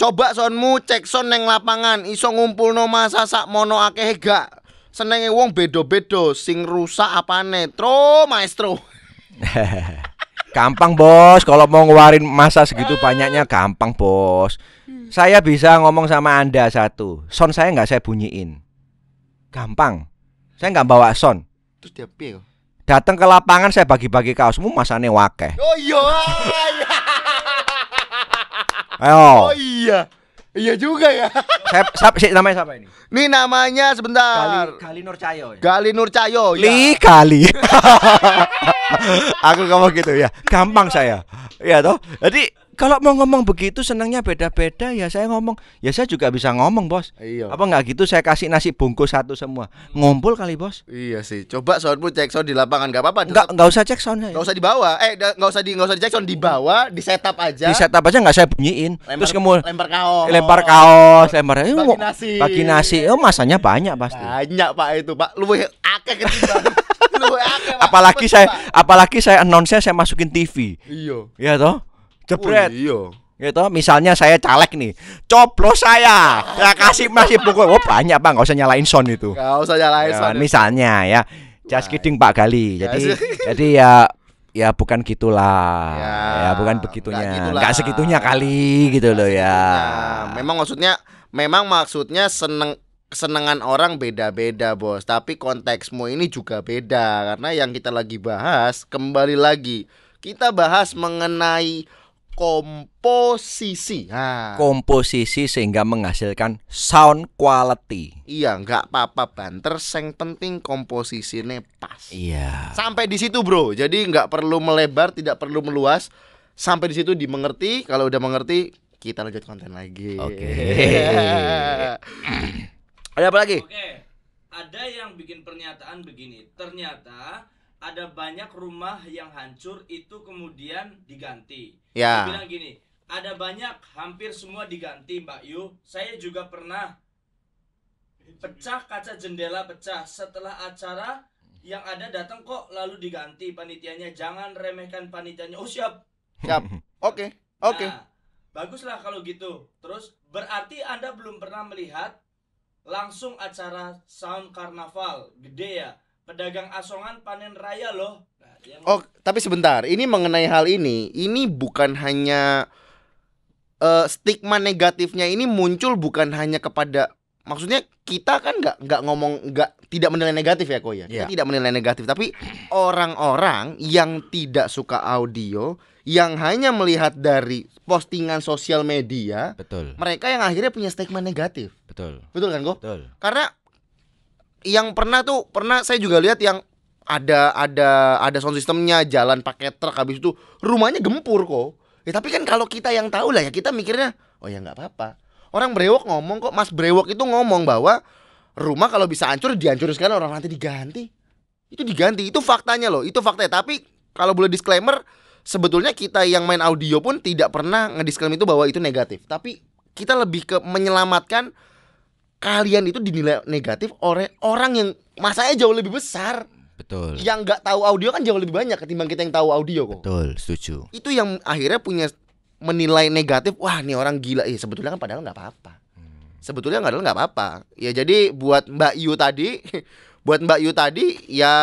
coba sonmu cek son neng lapangan iso ngumpul no masa sak mono akeh gak senenge wong bedo bedo sing rusak apa netro maestro gampang bos kalau mau ngeluarin masa segitu ah. banyaknya gampang bos hmm. saya bisa ngomong sama anda satu son saya nggak saya bunyiin gampang saya nggak bawa son, terus dia pil. datang ke lapangan saya bagi-bagi kaosmu masane wakeh oh iya ayo oh iya Iya juga ya. Saya, siapa, si, namanya siapa ini? Ini namanya sebentar. Gali, Gali Nur Cayo Ya? Gali Nur Ya. Li Gali. Kali. Aku ngomong gitu ya. Gampang saya. Iya toh. Jadi kalau mau ngomong begitu senangnya beda-beda ya saya ngomong ya saya juga bisa ngomong bos iya apa nggak gitu saya kasih nasi bungkus satu semua ngumpul kali bos iya sih coba pun cek sound di lapangan nggak apa-apa nggak nggak usah cek soundnya ya. nggak usah dibawa eh nggak usah di nggak usah di cek sound bawah di setup aja di setup aja nggak saya bunyiin lempar, terus kemudian lempar kaos lempar kaos lempar bagi nasi bagi nasi oh masanya banyak pasti banyak pak itu pak lu akeh lu akeh apalagi saya apalagi saya announce saya masukin TV iya ya toh jebret oh, iya gitu misalnya saya caleg nih coplo saya ya kasih masih pukul oh banyak bang nggak usah nyalain sound itu nggak usah nyalain ya, sound ya. misalnya ya just nah. kidding pak Gali ya jadi jadi ya ya bukan gitulah ya, ya bukan begitunya nggak segitunya kali gitu loh ya. segitunya. ya memang maksudnya memang maksudnya seneng kesenangan orang beda-beda bos tapi konteksmu ini juga beda karena yang kita lagi bahas kembali lagi kita bahas mengenai komposisi. Nah. Komposisi sehingga menghasilkan sound quality. Iya, nggak apa-apa banter, sing penting komposisinya pas. Iya. Sampai di situ, Bro. Jadi nggak perlu melebar, tidak perlu meluas. Sampai di situ dimengerti, kalau udah mengerti kita lanjut konten lagi. Oke. Okay. Ada apa lagi? Oke. Okay. Ada yang bikin pernyataan begini, ternyata ada banyak rumah yang hancur itu kemudian diganti. Ya. Dia bilang gini, ada banyak hampir semua diganti Mbak Yu. Saya juga pernah pecah kaca jendela pecah setelah acara yang ada datang kok lalu diganti panitianya. Jangan remehkan panitianya. Oh siap. Siap. Oke. Oke. Nah, baguslah kalau gitu. Terus berarti Anda belum pernah melihat langsung acara sound karnaval gede ya pedagang asongan panen raya loh. Nah, iya. oh, tapi sebentar, ini mengenai hal ini, ini bukan hanya uh, stigma negatifnya ini muncul bukan hanya kepada maksudnya kita kan nggak nggak ngomong nggak tidak menilai negatif ya kok ya iya. tidak menilai negatif tapi orang-orang yang tidak suka audio yang hanya melihat dari postingan sosial media betul mereka yang akhirnya punya stigma negatif betul betul kan kok betul. karena yang pernah tuh pernah saya juga lihat yang ada ada ada sound systemnya jalan pakai truk habis itu rumahnya gempur kok ya tapi kan kalau kita yang tahu lah ya kita mikirnya oh ya nggak apa-apa orang brewok ngomong kok mas brewok itu ngomong bahwa rumah kalau bisa hancur dihancur sekarang orang nanti diganti itu diganti itu faktanya loh itu faktanya tapi kalau boleh disclaimer sebetulnya kita yang main audio pun tidak pernah ngedisclaim itu bahwa itu negatif tapi kita lebih ke menyelamatkan kalian itu dinilai negatif oleh orang yang masanya jauh lebih besar. Betul. Yang nggak tahu audio kan jauh lebih banyak ketimbang kita yang tahu audio kok. Betul, setuju. Itu yang akhirnya punya menilai negatif, wah nih orang gila. Eh, sebetulnya kan padahal nggak apa-apa. Hmm. Sebetulnya nggak ada nggak apa-apa. Ya jadi buat Mbak Yu tadi, buat Mbak Yu tadi ya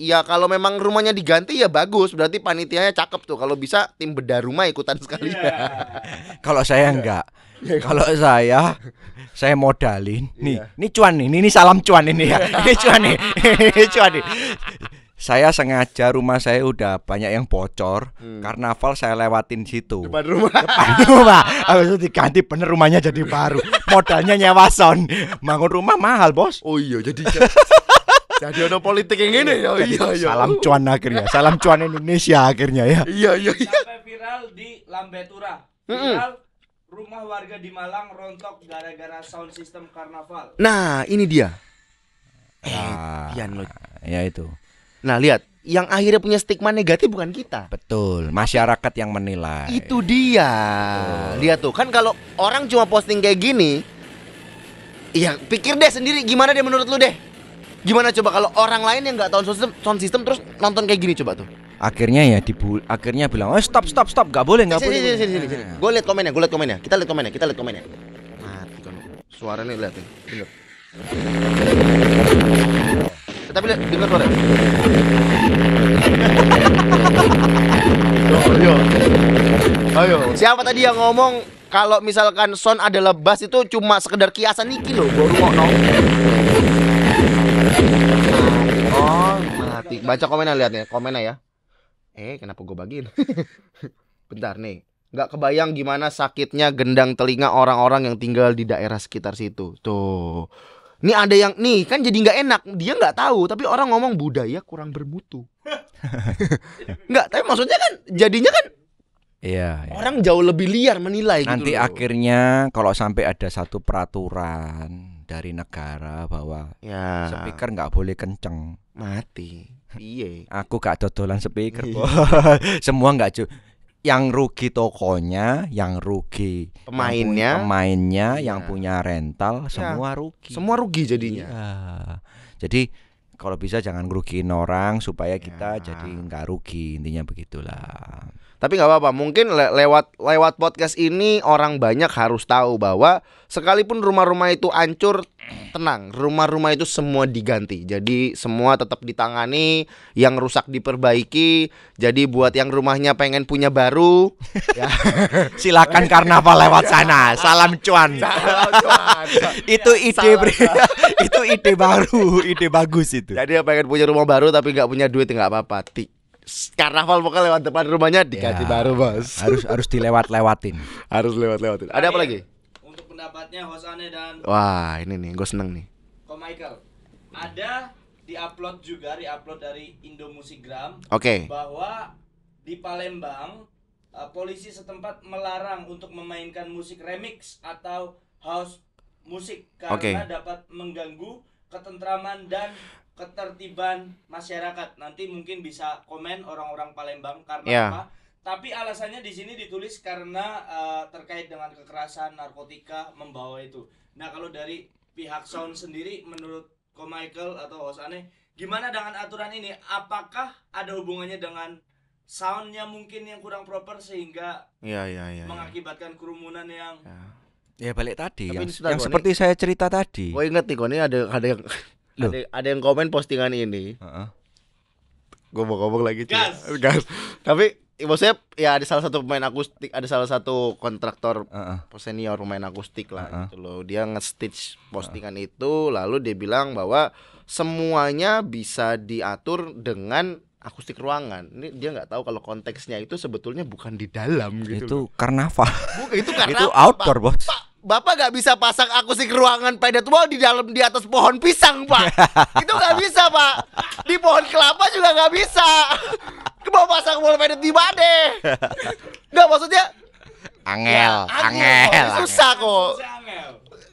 ya kalau memang rumahnya diganti ya bagus berarti panitianya cakep tuh kalau bisa tim bedah rumah ikutan iya. sekali. yeah. kalau saya iya. enggak iya. kalau saya saya modalin nih yeah. ini cuan nih ini, salam cuan ini ya ini cuan nih ini cuan nih saya sengaja rumah saya udah banyak yang bocor hmm. karnaval saya lewatin situ depan rumah depan rumah habis itu diganti bener rumahnya jadi baru modalnya nyewa son bangun rumah mahal bos oh iya jadi jadi ada politik yang ini ya iya iya salam cuan akhirnya salam cuan Indonesia akhirnya ya iya iya iya sampai viral di Lambetura viral mm rumah warga di Malang rontok gara-gara sound system karnaval nah ini dia eh ah, lo ya itu nah lihat yang akhirnya punya stigma negatif bukan kita. Betul, masyarakat yang menilai. Itu dia. Betul. Lihat tuh, kan kalau orang cuma posting kayak gini, ya pikir deh sendiri gimana dia menurut lu deh. Gimana coba kalau orang lain yang nggak tahu sound system, sound system terus nonton kayak gini coba tuh? Akhirnya ya di akhirnya bilang, "Oh, stop stop stop, nggak boleh, nggak boleh." Sini, sini, sini, sini. Gue lihat komennya, gue lihat komennya. Kita lihat komennya, kita lihat komennya. Mati kan. Suaranya lihat nih. Eh, tapi lihat, dengar suara. Ayo. Ayo. Siapa tadi yang ngomong kalau misalkan son adalah bass itu cuma sekedar kiasan Niki loh, baru ngomong. Baca komennya liatnya, komennya ya. Eh, kenapa gue bagiin? Bentar nih. Gak kebayang gimana sakitnya gendang telinga orang-orang yang tinggal di daerah sekitar situ. Tuh. Nih ada yang nih kan jadi nggak enak. Dia nggak tahu, tapi orang ngomong budaya kurang bermutu. nggak, tapi maksudnya kan jadinya kan Iya, iya. Orang jauh lebih liar menilai gitu Nanti gitu akhirnya kalau sampai ada satu peraturan dari negara bahwa ya. speaker nggak boleh kenceng, mati. Iya. Aku gak dodolan speaker. Iya. Semua gak cu yang rugi tokonya, yang rugi pemainnya, yang pemainnya, iya. yang punya rental, iya. semua rugi. Semua rugi jadinya. Iya. Jadi kalau bisa jangan rugiin orang supaya iya. kita iya. jadi nggak rugi intinya begitulah. Tapi nggak apa-apa, mungkin le lewat lewat podcast ini orang banyak harus tahu bahwa sekalipun rumah-rumah itu hancur, tenang, rumah-rumah itu semua diganti. Jadi semua tetap ditangani, yang rusak diperbaiki. Jadi buat yang rumahnya pengen punya baru, ya. silakan apa lewat sana. Salam cuan. Salam cuan. itu ide itu ide baru, ide bagus itu. Jadi yang pengen punya rumah baru tapi nggak punya duit nggak apa-apa karnaval pokoknya lewat depan rumahnya diganti ya, baru bos harus harus dilewat lewatin harus lewat lewatin ada apa lagi untuk pendapatnya Hosane dan wah ini nih gue seneng nih Ko Michael ada di upload juga di upload dari Indo Musigram. oke okay. bahwa di Palembang eh, polisi setempat melarang untuk memainkan musik remix atau house musik karena okay. dapat mengganggu ketentraman dan ketertiban masyarakat. Nanti mungkin bisa komen orang-orang Palembang karena yeah. apa? Tapi alasannya di sini ditulis karena uh, terkait dengan kekerasan, narkotika, membawa itu. Nah, kalau dari pihak sound sendiri menurut Ko Michael atau Osane, gimana dengan aturan ini? Apakah ada hubungannya dengan soundnya mungkin yang kurang proper sehingga yeah, yeah, yeah, ya. mengakibatkan kerumunan yang ya. ya balik tadi Tapi yang, yang seperti saya cerita tadi. Kau inget nih, kau ini ada ada yang ada, ada yang komen postingan ini. Uh huh Gue mau ngomong lagi. Gas. Gas. Tapi maksudnya ya ada salah satu pemain akustik, ada salah satu kontraktor uh huh senior pemain akustik lah uh huh gitu loh. Dia nge-stitch postingan uh huh itu lalu dia bilang bahwa semuanya bisa diatur dengan akustik ruangan. Ini dia nggak tahu kalau konteksnya itu sebetulnya bukan di dalam gitu. Itu loh. karnaval. Bukan, itu karnaval. itu outdoor, Bos. Pak, Bapak gak bisa pasang aku ke ruangan padat wall di dalam di atas pohon pisang, Pak. Itu gak bisa, Pak. Di pohon kelapa juga gak bisa. Mau pasang wall padat di mana? Gak maksudnya Angel, ya, angel, Susah kok.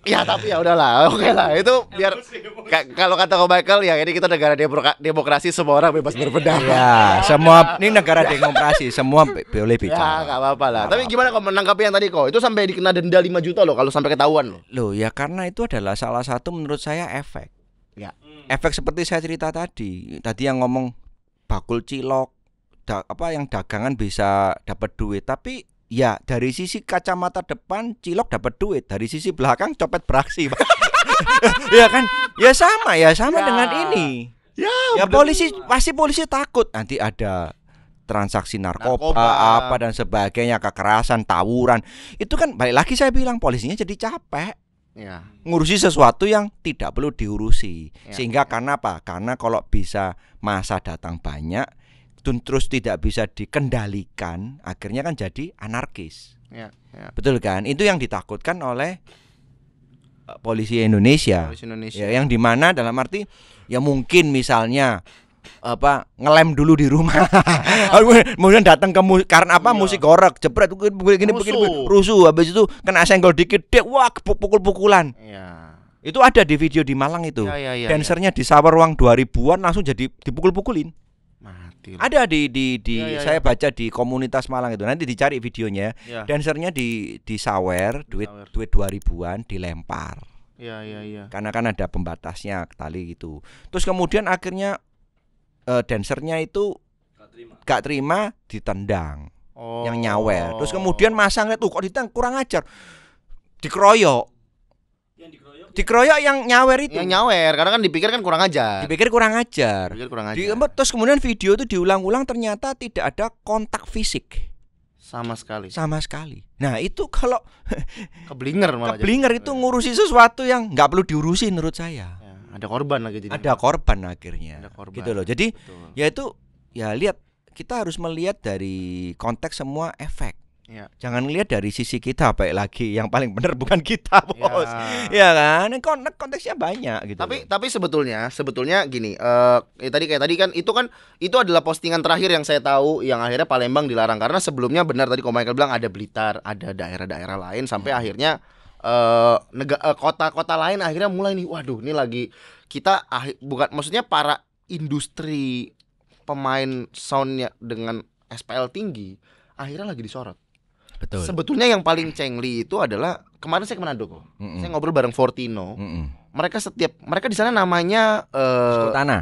Ya tapi ya udahlah, oke okay lah itu biar kalau kata Michael ya ini kita negara demokrasi semua orang bebas iya. berpendapat. Ya, semua ini negara ya. demokrasi semua boleh ya, bicara. Ya nggak apa-apa lah. Gak tapi apa -apa. gimana kau menanggapi yang tadi kau? Itu sampai dikena denda 5 juta loh kalau sampai ketahuan loh. Loh ya karena itu adalah salah satu menurut saya efek. Ya. Hmm. Efek seperti saya cerita tadi. Tadi yang ngomong bakul cilok, da, apa yang dagangan bisa dapat duit, tapi Ya, dari sisi kacamata depan cilok dapat duit, dari sisi belakang copet beraksi, Pak. ya kan? Ya sama ya, sama ya. dengan ini. Ya, ya polisi pasti polisi takut nanti ada transaksi narkoba, narkoba apa dan sebagainya, kekerasan, tawuran. Itu kan balik lagi saya bilang polisinya jadi capek. Ya. Ngurusi sesuatu yang tidak perlu diurusi. Ya. Sehingga karena apa? Karena kalau bisa masa datang banyak, dan terus tidak bisa dikendalikan, akhirnya kan jadi anarkis. Ya, ya. Betul kan? Itu yang ditakutkan oleh e, polisi Indonesia. Polisi Indonesia. Ya, yang dimana dalam arti ya mungkin misalnya apa ngelem dulu di rumah. Kemudian datang ke mu karena apa iya. musik gorek, jebret begini begini rusuh habis itu kena senggol dikit dek wah pukul-pukulan. Iya. Itu ada di video di Malang itu. Ya, ya, ya, Dansernya ya. di sawar ruang 2000-an langsung jadi dipukul-pukulin di Ada di di, di ya, ya, ya. saya ya. baca di komunitas Malang itu. Nanti dicari videonya. Ya. Dansernya di di sawer, duit sawer. duit dua ribuan dilempar. Iya, iya, iya. Karena kan ada pembatasnya tali gitu. Terus kemudian akhirnya uh, eh, dansernya itu gak terima. gak terima ditendang. Oh. Yang nyawer. Terus oh. kemudian masangnya tuh kok ditendang kurang ajar. Dikeroyok dikeroyok yang nyawer itu yang nyawer karena kan dipikir kan kurang ajar dipikir kurang ajar dipikir kurang ajar Di, terus kemudian video itu diulang-ulang ternyata tidak ada kontak fisik sama sekali sama sekali nah itu kalau keblinger malah keblinger jadi. itu iya. ngurusi sesuatu yang nggak perlu diurusin menurut saya ya, ada korban lagi jadi ada korban akhirnya ada korban. gitu loh jadi Betul. ya ya lihat kita harus melihat dari konteks semua efek Ya. Jangan lihat dari sisi kita baik lagi, yang paling benar bukan kita, ya. Bos. Iya ya kan? Konteks konteksnya banyak gitu. Tapi loh. tapi sebetulnya sebetulnya gini, eh uh, tadi kayak tadi kan itu kan itu adalah postingan terakhir yang saya tahu yang akhirnya Palembang dilarang karena sebelumnya benar tadi Ko bilang ada Blitar, ada daerah-daerah lain sampai hmm. akhirnya eh uh, kota-kota uh, lain akhirnya mulai nih, waduh, ini lagi kita ah, bukan maksudnya para industri pemain soundnya dengan SPL tinggi akhirnya lagi disorot Betul. Sebetulnya yang paling cengli itu adalah kemarin saya ke Manado kok. Mm -mm. Saya ngobrol bareng Fortino. Mm -mm. Mereka setiap mereka di sana namanya uh, tanah.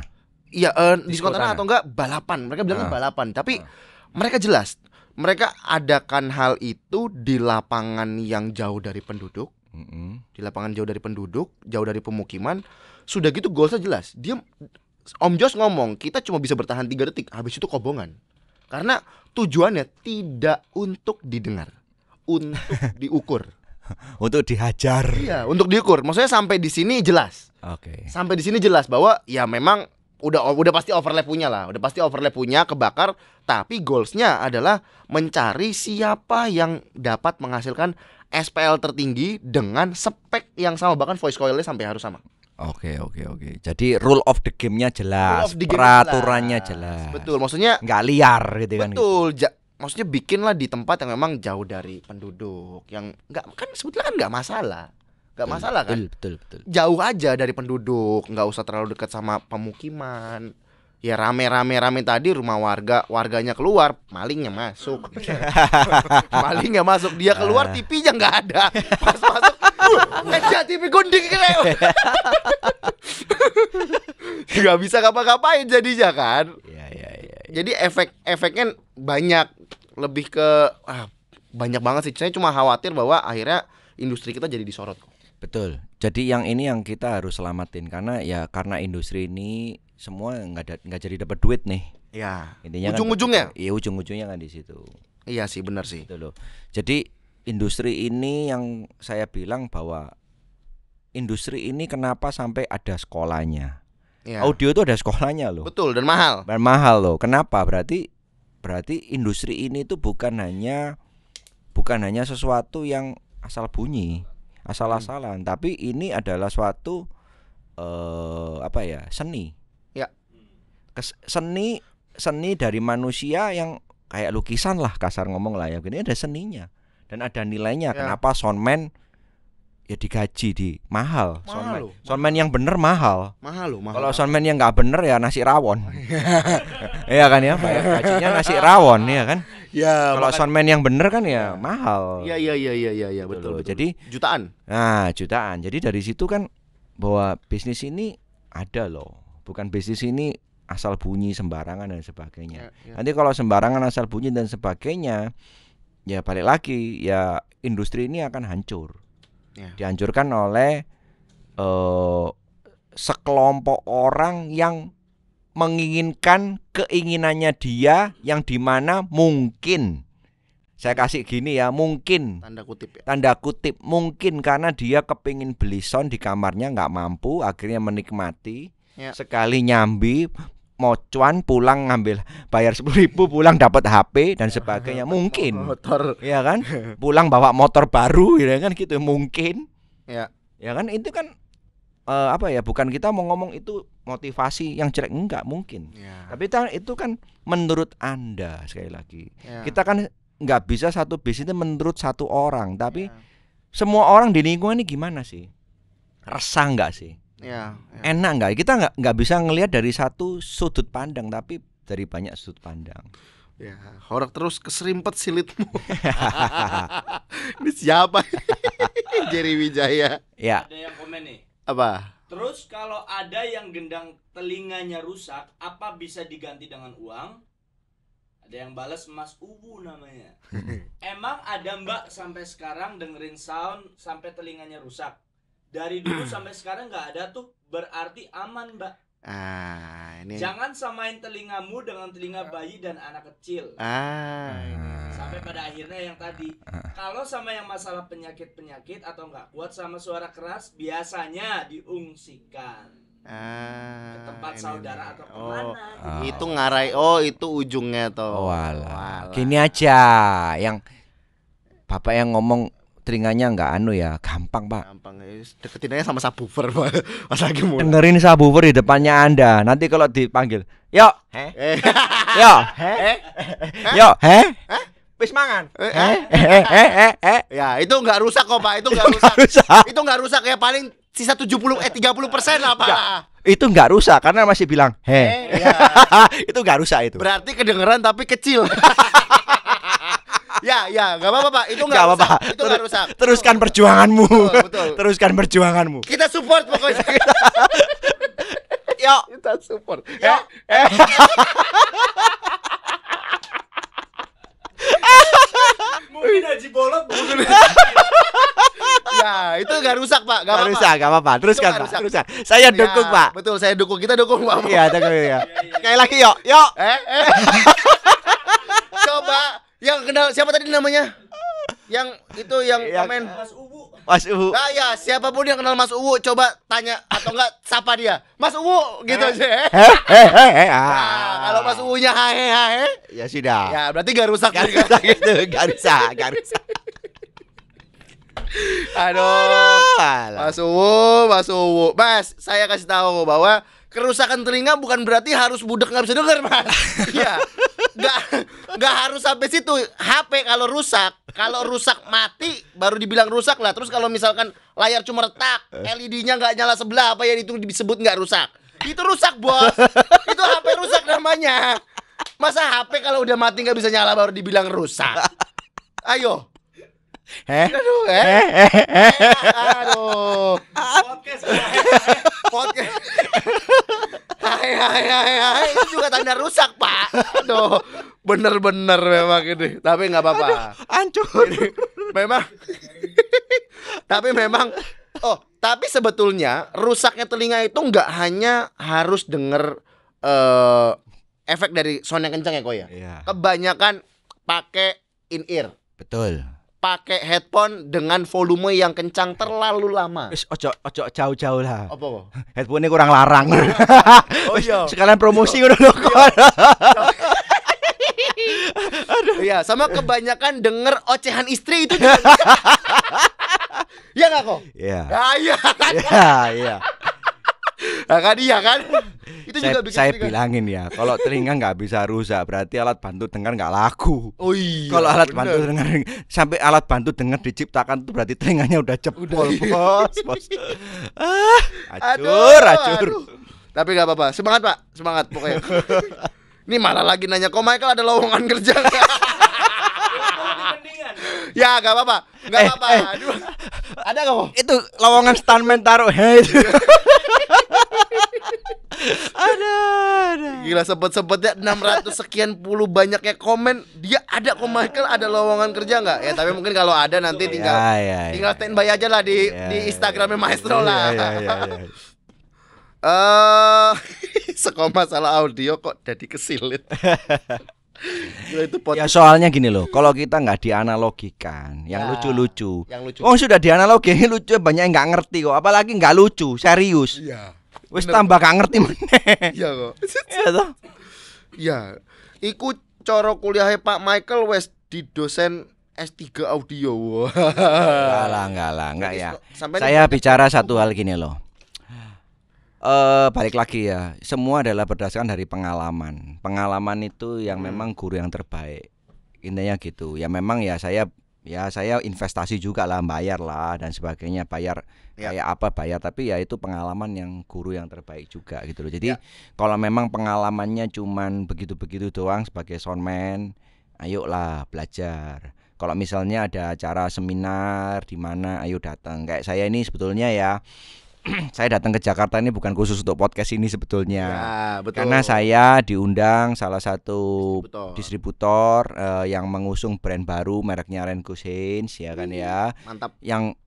Iya, uh, diskon tanah atau enggak balapan. Mereka bilang uh. Ah. balapan, tapi uh. mereka jelas mereka adakan hal itu di lapangan yang jauh dari penduduk. Mm -hmm. Di lapangan jauh dari penduduk, jauh dari pemukiman. Sudah gitu saya jelas. Dia Om Jos ngomong, kita cuma bisa bertahan tiga detik. Habis itu kobongan. Karena tujuannya tidak untuk didengar, untuk diukur. untuk dihajar. Iya, untuk diukur. Maksudnya sampai di sini jelas. Oke. Okay. Sampai di sini jelas bahwa ya memang udah udah pasti overlap punya lah, udah pasti overlap punya kebakar, tapi goalsnya adalah mencari siapa yang dapat menghasilkan SPL tertinggi dengan spek yang sama bahkan voice coilnya sampai harus sama. Oke oke oke. Jadi rule of the game-nya jelas, the game peraturannya jelas. jelas. Betul, maksudnya nggak liar gitu betul, kan. Betul, gitu. maksudnya bikinlah di tempat yang memang jauh dari penduduk, yang nggak kan sebetulnya kan nggak masalah, nggak masalah kan. Betul betul betul. Jauh aja dari penduduk, nggak usah terlalu dekat sama pemukiman. Ya rame-rame rame tadi rumah warga, warganya keluar, malingnya masuk. malingnya masuk, dia keluar ah. TV-nya nggak ada. Pas masuk Meja TV gunding Gak bisa ngapa-ngapain jadinya kan. Iya iya iya. Ya. Jadi efek-efeknya banyak lebih ke ah, banyak banget sih. Saya cuma khawatir bahwa akhirnya industri kita jadi disorot. Betul. Jadi yang ini yang kita harus selamatin karena ya karena industri ini semua nggak nggak jadi dapat duit nih. Ya. Intinya kan ujung-ujungnya. Kan, iya ujung-ujungnya kan di situ. Iya sih benar sih. Gitu loh. Jadi industri ini yang saya bilang bahwa industri ini kenapa sampai ada sekolahnya. Ya. Audio itu ada sekolahnya loh. Betul dan mahal. Dan mahal loh. Kenapa? Berarti berarti industri ini itu bukan hanya bukan hanya sesuatu yang asal bunyi, asal-asalan, hmm. tapi ini adalah suatu eh apa ya? seni. Ya. Kes, seni seni dari manusia yang kayak lukisan lah kasar ngomong lah ya. Ini ada seninya dan ada nilainya. Ya. Kenapa soundman ya digaji di mahal, mahal soundman. soundman yang bener mahal. Mahal loh, mahal. Kalau soundman yang nggak bener ya nasi rawon. Oh, iya. iya kan ya, Pak. Gajinya nasi rawon ya kan. Ya, kalau soundman yang bener kan ya, ya. mahal. Iya iya iya iya iya ya, betul, betul, betul. Jadi jutaan. Nah, jutaan. Jadi dari situ kan bahwa bisnis ini ada loh. Bukan bisnis ini asal bunyi sembarangan dan sebagainya. Ya, ya. Nanti kalau sembarangan asal bunyi dan sebagainya, ya balik lagi ya industri ini akan hancur yeah. dihancurkan oleh uh, sekelompok orang yang menginginkan keinginannya dia yang dimana mungkin saya kasih gini ya mungkin tanda kutip ya. tanda kutip mungkin karena dia kepingin beli sound di kamarnya nggak mampu akhirnya menikmati ya. sekali nyambi mocuan pulang ngambil bayar sepuluh ribu pulang dapat HP dan sebagainya mungkin motor ya kan pulang bawa motor baru ya kan gitu mungkin ya ya kan itu kan uh, apa ya bukan kita mau ngomong itu motivasi yang jelek enggak mungkin ya. tapi itu kan menurut anda sekali lagi ya. kita kan nggak bisa satu bis itu menurut satu orang tapi ya. semua orang di lingkungan ini gimana sih resah nggak sih Ya, Enak nggak? Kita nggak nggak bisa ngelihat dari satu sudut pandang, tapi dari banyak sudut pandang. Ya, horak terus keserimpet silitmu. Ini siapa? Jerry Wijaya. Ya. Ada yang komen nih. Apa? Terus kalau ada yang gendang telinganya rusak, apa bisa diganti dengan uang? Ada yang balas emas Ubu namanya. Emang ada Mbak sampai sekarang dengerin sound sampai telinganya rusak? dari dulu sampai sekarang nggak ada tuh berarti aman mbak ah ini jangan samain telingamu dengan telinga bayi dan anak kecil ah ini. sampai pada akhirnya yang tadi ah. kalau sama yang masalah penyakit penyakit atau nggak kuat sama suara keras biasanya diungsikan Ah, ke tempat ini, saudara ini. atau kemana? Oh, gitu. ah. Itu ngarai. Oh, itu ujungnya toh. Oh, Wala. Gini aja, yang bapak yang ngomong telinganya nggak anu ya, gampang pak. Gampang, ya. deketin aja sama subwoofer pak. Mas lagi mau. Dengerin subwoofer di depannya anda. Nanti kalau dipanggil, yo, eh. eh, yo, eh, yo, eh, Wis mangan. Eh, eh, eh, eh, eh. Ya, itu enggak rusak kok, Pak. Itu enggak rusak. rusak. Itu enggak rusak ya paling sisa 70 eh 30 persen lah pak ya. itu enggak rusak karena masih bilang he, he ya. itu enggak rusak itu berarti kedengeran tapi kecil ya, nggak apa-apa Pak. Itu nggak apa-apa. Itu nggak rusak. Teruskan perjuanganmu. Betul, betul. Teruskan perjuanganmu. Kita support pokoknya. yuk ya. Kita support. Yo. Ya. Eh. Ya. eh. Mungkin aja Bolot mungkin. ya, itu gak rusak, Pak. Gak, gak rusak, gak apa-apa. Teruskan, Pak. Rusak. Teruskan. Saya dukung, Pak. Betul, saya dukung. Kita dukung, Pak. Iya, dukung ya. Iya, iya, iya. Kayak lagi, yuk. Yuk. Eh, eh. Coba yang kenal siapa tadi namanya? Yang itu yang ya, komen Mas Uwu. Mas Uwu. Nah, ya, siapapun yang kenal Mas Uwu coba tanya atau enggak sapa dia. Mas Uwu gitu eh. aja. Eh, eh, eh, eh, eh. Ah. nah, kalau Mas Uwunya hahe hahe. Ya sudah. Ya, berarti gak rusak. Gak juga. rusak gitu. gak rusak, gak rusak. Aduh. Aduh. Mas Uwu, Mas Uwu. Mas, saya kasih tahu bahwa kerusakan telinga bukan berarti harus budek nggak bisa denger mas ya nggak nggak harus sampai situ HP kalau rusak kalau rusak mati baru dibilang rusak lah terus kalau misalkan layar cuma retak eh. LED-nya nggak nyala sebelah apa ya itu disebut nggak rusak itu rusak bos itu HP rusak namanya masa HP kalau udah mati nggak bisa nyala baru dibilang rusak ayo Heh. Aduh, eh. Heh, heh, heh. Aduh. Podcast. Podcast. Hai hai hai hai itu juga tanda rusak, Pak. Aduh, bener-bener memang ini. Tapi nggak apa-apa. Hancur. Memang. tapi memang oh, tapi sebetulnya rusaknya telinga itu nggak hanya harus denger uh, efek dari sound yang kencang ya, kok ya. Iya. Kebanyakan pakai in ear. Betul pakai headphone dengan volume yang kencang terlalu lama. Wis ojo ojo jauh-jauh lah. Apa? kok? Headphone-nya kurang larang. oh iya. Oh, iya. Sekalian promosi iya. ngono iya. kok. Aduh. Iya, sama kebanyakan denger ocehan istri itu juga. ya enggak kok? Iya. Nah, iya. Iya, iya. Nah, kan iya kan? Itu saya, juga bikin saya bilangin ya, kalau telinga nggak bisa rusak berarti alat bantu dengar nggak laku. Oh iya. Kalau alat bener. bantu dengar sampai alat bantu dengar diciptakan tuh berarti telinganya udah jebol, udah, iya. bos, bos. ah, acur, aduh, acur. Aduh. Tapi nggak apa-apa, semangat pak, semangat pokoknya. Ini malah lagi nanya kok Michael ada lowongan kerja Ya gak apa-apa Gak eh, apa-apa eh, eh. Ada gak Itu lowongan stuntman taruh Hei ada, ada. Gila sempet-sempetnya 600 sekian puluh banyaknya komen. Dia ada kok ah. Michael ada lowongan kerja nggak? Ya tapi mungkin kalau ada nanti iya, tinggal ya, ya, ya. tinggal standby aja lah di ya, di iya, Instagramnya iya. Maestro ya, lah. Ya, ya, ya, ya. Uh, eh, sekoma salah audio kok jadi kesilit. ya soalnya gini loh, kalau kita nggak dianalogikan, yang ya, lucu-lucu. yang lucu. Oh sudah dianalogi, lucu banyak yang nggak ngerti kok, apalagi nggak lucu, serius. Iya. Wis tambah gak ngerti meneh. Iya kok. Iya toh. Iya. Iku cara kuliahnya Pak Michael wis di dosen S3 audio. Enggak lah, enggak lah, enggak ya. Sampai Saya bicara satu hal gini loh. Uh, balik lagi ya, semua adalah berdasarkan dari pengalaman. Pengalaman itu yang hmm. memang guru yang terbaik. Intinya gitu. Ya memang ya saya ya saya investasi juga lah bayar lah dan sebagainya bayar ya. kayak apa bayar tapi ya itu pengalaman yang guru yang terbaik juga gitu loh jadi ya. kalau memang pengalamannya cuman begitu-begitu doang sebagai soundman ayolah belajar kalau misalnya ada acara seminar di mana ayo datang kayak saya ini sebetulnya ya saya datang ke Jakarta ini bukan khusus untuk podcast ini sebetulnya. Ya, betul. Karena saya diundang salah satu distributor, distributor uh, yang mengusung brand baru mereknya Renko Heinz ya kan ya. Mantap. Yang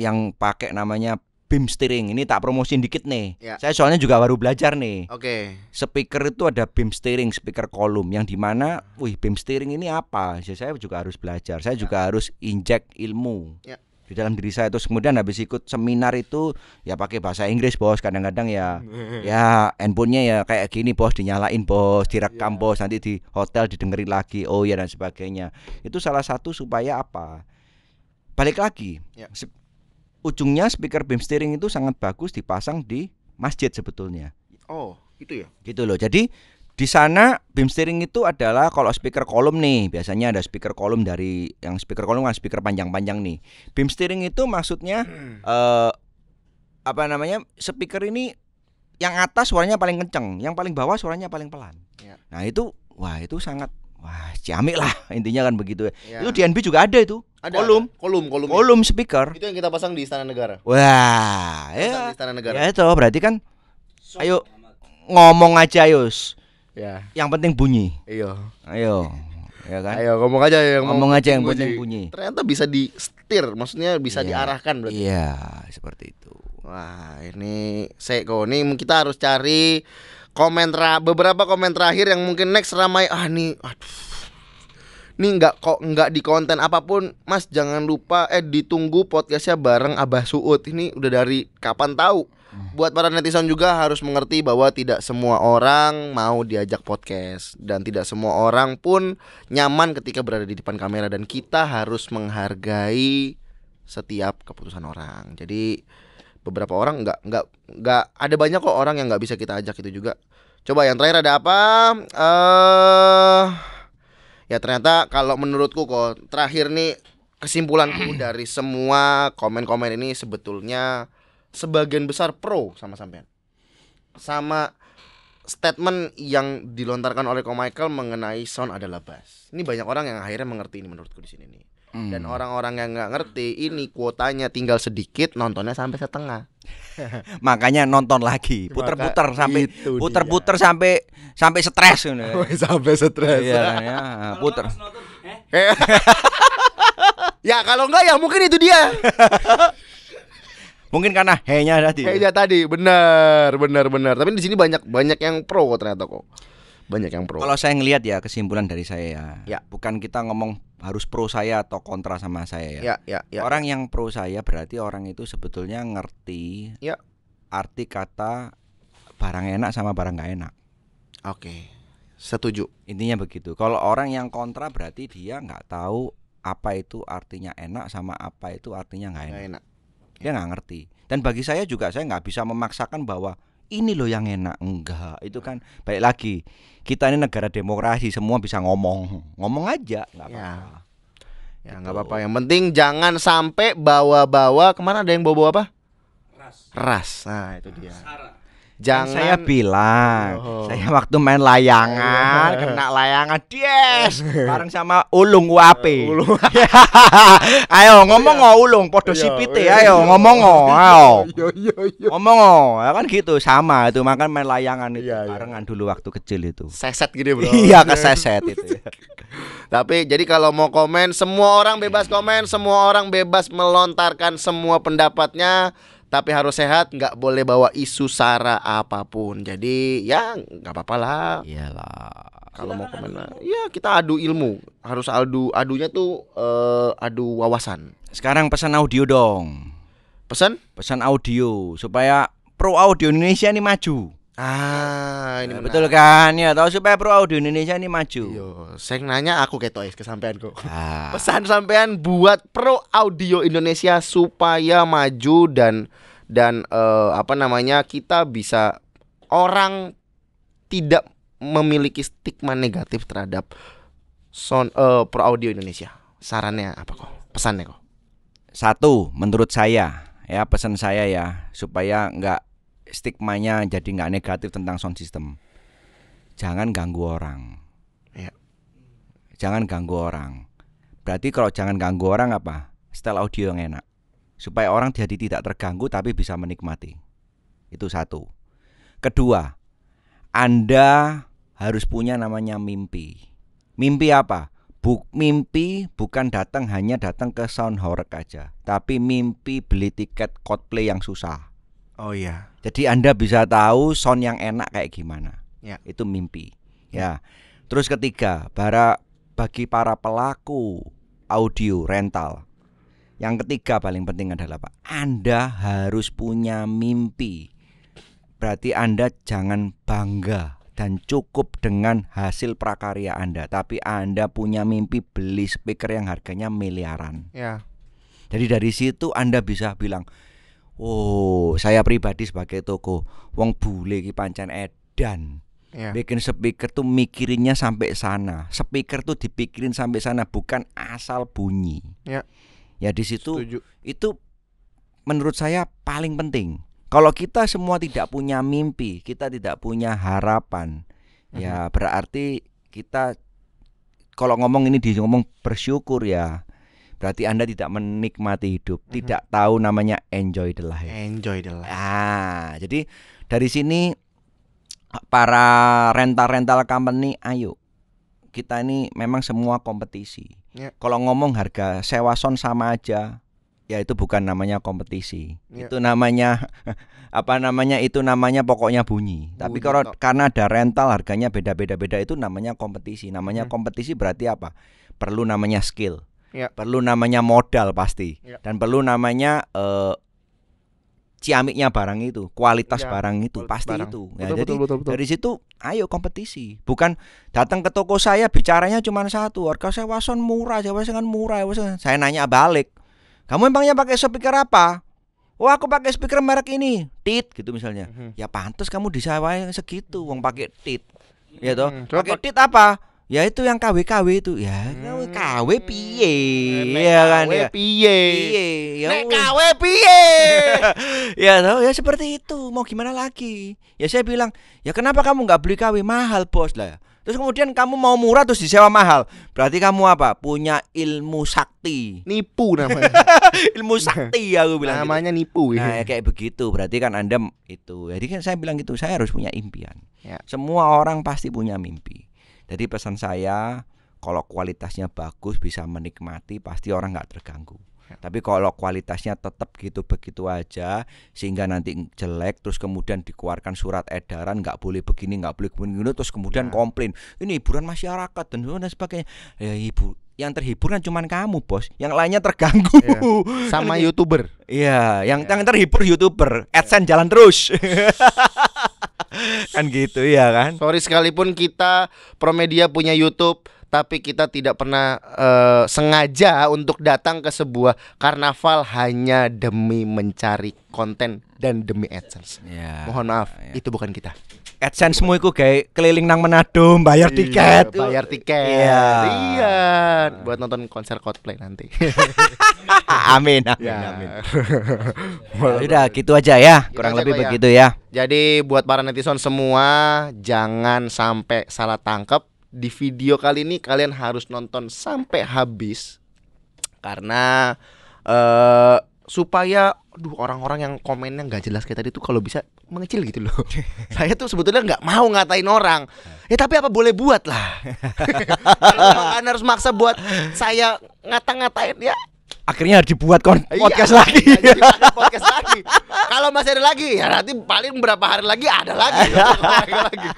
yang pakai namanya beam steering ini tak promosi dikit nih. Ya. Saya soalnya juga baru belajar nih. Oke. Okay. Speaker itu ada beam steering, speaker kolom yang dimana, wih beam steering ini apa? Ya, saya juga harus belajar. Saya ya. juga harus injek ilmu. Ya di dalam diri saya terus kemudian habis ikut seminar itu ya pakai bahasa Inggris bos kadang-kadang ya ya handphonenya ya kayak gini bos dinyalain bos direkam yeah. bos nanti di hotel didengerin lagi oh ya dan sebagainya itu salah satu supaya apa balik lagi yeah. Ya. ujungnya speaker beam steering itu sangat bagus dipasang di masjid sebetulnya oh itu ya gitu loh jadi di sana beam steering itu adalah kalau speaker kolom nih, biasanya ada speaker kolom dari yang speaker kolom kan speaker panjang-panjang nih. Beam steering itu maksudnya hmm. uh, apa namanya? Speaker ini yang atas suaranya paling kenceng, yang paling bawah suaranya paling pelan. Ya. Nah, itu wah itu sangat wah ciamik lah intinya kan begitu. Ya. Itu DNB juga ada itu. Ada, kolom, Ada. kolom kolom. Kolom speaker. Itu yang kita pasang di Istana Negara. Wah, pasang ya. Di Istana Negara. Ya itu berarti kan, so, ayo ngomong aja Yus Ya. Yang penting bunyi. Iya. Ayo. Ya kan? Ayo ngomong aja yang ngomong, aja yang penting bunyi. Ternyata bisa di setir, maksudnya bisa ya. diarahkan berarti. Iya, seperti itu. Wah, ini Seko nih kita harus cari komen beberapa komen terakhir yang mungkin next ramai ah nih aduh nih nggak kok nggak di konten apapun mas jangan lupa eh ditunggu podcastnya bareng Abah Suud ini udah dari kapan tahu buat para netizen juga harus mengerti bahwa tidak semua orang mau diajak podcast dan tidak semua orang pun nyaman ketika berada di depan kamera dan kita harus menghargai setiap keputusan orang. Jadi beberapa orang nggak nggak nggak ada banyak kok orang yang nggak bisa kita ajak itu juga. Coba yang terakhir ada apa? Eh uh, ya ternyata kalau menurutku kok terakhir nih kesimpulanku dari semua komen-komen ini sebetulnya sebagian besar pro sama sampean. Sama statement yang dilontarkan oleh Ko Michael mengenai sound adalah bass. Ini banyak orang yang akhirnya mengerti ini menurutku di sini nih. Hmm. Dan orang-orang yang nggak ngerti ini kuotanya tinggal sedikit nontonnya sampai setengah. Makanya nonton lagi, puter-puter sampai puter-puter sampai sampai stres sampai stres. Iya, ya, puter. Eh. ya kalau enggak ya mungkin itu dia. Mungkin karena hanya tadi. Hanya tadi, benar, benar, benar. Tapi di sini banyak banyak yang pro kok ternyata kok. Banyak yang pro. Kalau saya ngelihat ya kesimpulan dari saya ya, ya. bukan kita ngomong harus pro saya atau kontra sama saya ya. Ya, ya, ya. Orang yang pro saya berarti orang itu sebetulnya ngerti ya. arti kata barang enak sama barang gak enak. Oke. Setuju. Intinya begitu. Kalau orang yang kontra berarti dia nggak tahu apa itu artinya enak sama apa itu artinya nggak enak. enak dia nggak ngerti dan bagi saya juga saya nggak bisa memaksakan bahwa ini loh yang enak enggak itu kan baik lagi kita ini negara demokrasi semua bisa ngomong ngomong aja nggak ya. apa-apa ya. Ya nggak gitu. apa-apa. Yang penting jangan sampai bawa-bawa kemana ada yang bawa-bawa apa? Ras. Ras. Nah itu dia. Sarah. Jangan saya bilang, oh. saya waktu main layangan, oh. kena layangan, dies, bareng sama ulung wape. Uh, ulung. ayo ngomong oh ulung, podo yeah. sipite, iya, ayo iya. ngomong ayo. Ngomong ngomong ya kan gitu sama itu makan main layangan itu yeah, barengan yeah. dulu waktu kecil itu. Seset gitu bro. iya keseset itu. Ya. Tapi jadi kalau mau komen, semua orang bebas komen, semua orang bebas melontarkan semua pendapatnya tapi harus sehat nggak boleh bawa isu sara apapun jadi ya nggak apa-apa lah iyalah kalau mau kemana ya kita adu ilmu harus adu adunya tuh uh, adu wawasan sekarang pesan audio dong pesan pesan audio supaya pro audio Indonesia ini maju Ah, ini nah, betul nah. kan? Ya, tahu supaya pro audio Indonesia ini maju. Yo, saya nanya aku ketok ke kesampean kok. Ah. Pesan sampean buat pro audio Indonesia supaya maju dan dan uh, apa namanya kita bisa orang tidak memiliki stigma negatif terhadap sound uh, eh, pro audio Indonesia. Sarannya apa kok? Pesannya kok? Satu, menurut saya ya pesan saya ya supaya nggak stigmanya jadi nggak negatif tentang sound system. Jangan ganggu orang. Ya. Jangan ganggu orang. Berarti kalau jangan ganggu orang apa? Style audio yang enak. Supaya orang jadi tidak terganggu tapi bisa menikmati. Itu satu. Kedua, Anda harus punya namanya mimpi. Mimpi apa? Buk, mimpi bukan datang hanya datang ke sound horror aja, tapi mimpi beli tiket Coldplay yang susah Oh iya. Jadi Anda bisa tahu sound yang enak kayak gimana. Ya. Itu mimpi. Ya. Terus ketiga, para bagi para pelaku audio rental. Yang ketiga paling penting adalah Pak, Anda harus punya mimpi. Berarti Anda jangan bangga dan cukup dengan hasil prakarya Anda, tapi Anda punya mimpi beli speaker yang harganya miliaran. Ya. Jadi dari situ Anda bisa bilang, Oh, saya pribadi sebagai toko wong bule iki pancen edan. Yeah. Bikin speaker tuh mikirinnya sampai sana. Speaker tuh dipikirin sampai sana bukan asal bunyi. Yeah. Ya di situ itu menurut saya paling penting. Kalau kita semua tidak punya mimpi, kita tidak punya harapan, mm-hmm. ya mhm. berarti kita kalau ngomong ini di ngomong bersyukur ya berarti Anda tidak menikmati hidup, mm-hmm. tidak tahu namanya enjoy the life. Enjoy the life. Ah, jadi dari sini para rental-rental company ayo kita ini memang semua kompetisi. Yeah. Kalau ngomong harga sewa son sama aja, ya itu bukan namanya kompetisi yeah. itu namanya apa namanya itu namanya pokoknya bunyi, bunyi tapi kalau karena ada rental harganya beda-beda beda itu namanya kompetisi namanya hmm. kompetisi berarti apa perlu namanya skill ya. perlu namanya modal pasti ya. dan perlu namanya uh, ciamiknya barang itu, kualitas ya, barang itu kualitas pasti barang. itu. Ya, betul, jadi betul, betul, betul. dari situ ayo kompetisi. Bukan datang ke toko saya bicaranya cuma satu, harga saya wason murah, saya kan murah, wason. Saya nanya balik. Kamu emangnya pakai speaker apa? Oh aku pakai speaker merek ini, tit gitu misalnya. -hmm. Ya pantas kamu disewain segitu, uang pakai tit. Ya toh. Hmm, pakai tit apa? Ya itu yang KW-KW itu ya. Hmm. KW piye? Ya kan KW ya. Piye? Piye? Ya Nek KW piye? ya tahu ya seperti itu. Mau gimana lagi? Ya saya bilang, "Ya kenapa kamu nggak beli KW mahal, Bos?" lah. Ya. Terus kemudian kamu mau murah terus disewa mahal. Berarti kamu apa? Punya ilmu sakti. Nipu namanya. ilmu sakti ya aku bilang. Gitu. Namanya gitu. nipu. Nah, ya. kayak begitu. Berarti kan Anda itu. Jadi kan saya bilang gitu, saya harus punya impian. Ya. Semua orang pasti punya mimpi. Jadi pesan saya kalau kualitasnya bagus bisa menikmati pasti orang nggak terganggu. Ya. Tapi kalau kualitasnya tetap gitu begitu aja sehingga nanti jelek terus kemudian dikeluarkan surat edaran nggak boleh begini nggak boleh begini terus kemudian ya. komplain ini hiburan masyarakat dan sebagainya ya ibu yang terhibur kan cuman kamu bos yang lainnya terganggu yeah. sama kan gitu. youtuber iya yeah, yang yeah. yang terhibur youtuber adsense yeah. jalan terus kan gitu ya kan sorry sekalipun kita promedia punya youtube tapi kita tidak pernah uh, sengaja untuk datang ke sebuah karnaval hanya demi mencari konten dan demi AdSense. Yeah. Mohon maaf, yeah. itu bukan kita. AdSense-mu iku kayak keliling nang Manado, bayar tiket, iya, tiket, bayar tiket. Iya. Iya, buat nonton konser Coldplay nanti. amin, amin, yeah. amin. Ya udah, gitu aja ya. Gitu Kurang lebih ya. begitu ya. ya. Jadi buat para netizen semua, jangan sampai salah tangkap di video kali ini kalian harus nonton sampai habis karena uh, supaya duh orang-orang yang komennya nggak jelas kayak tadi tuh kalau bisa mengecil gitu loh. Saya tuh sebetulnya nggak mau ngatain orang. Ya tapi apa boleh buat lah. kan harus maksa buat saya ngata-ngatain ya akhirnya harus dibuat kon iya. podcast iya, lagi. podcast lagi. Kalau masih ada lagi ya nanti paling berapa hari lagi ada lagi. lagi.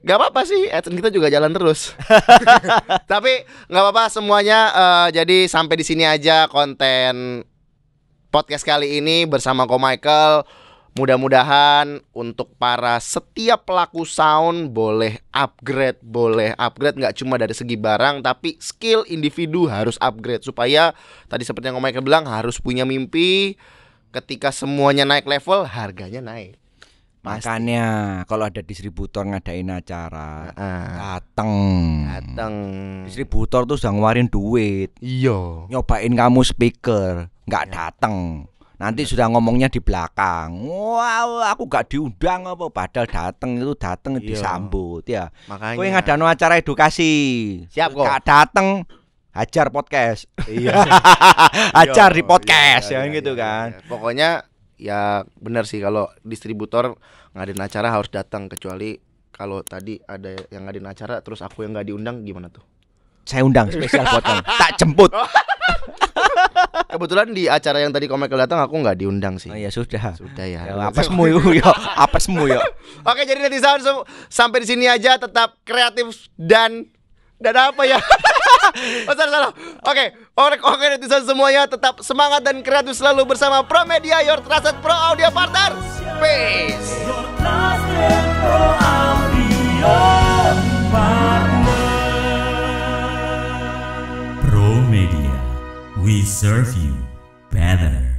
Gak apa-apa sih, adsense kita juga jalan terus. Tapi gak apa-apa semuanya. Uh, jadi sampai di sini aja konten podcast kali ini bersama Ko Michael. Mudah-mudahan untuk para setiap pelaku sound boleh upgrade, boleh upgrade nggak cuma dari segi barang tapi skill individu harus upgrade supaya tadi seperti yang Om Michael bilang harus punya mimpi ketika semuanya naik level harganya naik. Makanya kalau ada distributor ngadain acara, dateng. Dateng. Distributor tuh sudah ngeluarin duit. Iya. Nyobain kamu speaker, nggak iya. dateng. Nanti iya. sudah ngomongnya di belakang. Wow, aku gak diundang apa padahal dateng itu dateng Iyo. disambut ya. Makanya. Kowe ngadano acara edukasi. Siap kok. Gak dateng, hajar podcast. Iya. hajar di iya, podcast iya, iya, ya iya, gitu iya, kan. Iya. Pokoknya ya benar sih kalau distributor ngadain acara harus datang kecuali kalau tadi ada yang ngadain acara terus aku yang nggak diundang gimana tuh? Saya undang spesial buat kamu. Tak jemput. Kebetulan di acara yang tadi komik datang aku nggak diundang sih. Oh, ya sudah. Sudah ya. ya apa semu yo, apa semu yuk Oke, jadi netizen sampai di sini aja tetap kreatif dan dan apa ya? Oke, salah, salah. Oke, okay. oke okay, netizen semuanya tetap semangat dan kreatif selalu bersama Promedia Your Trusted Pro Audio Partner. Peace. pro audio partner. Pro Media, we serve you better.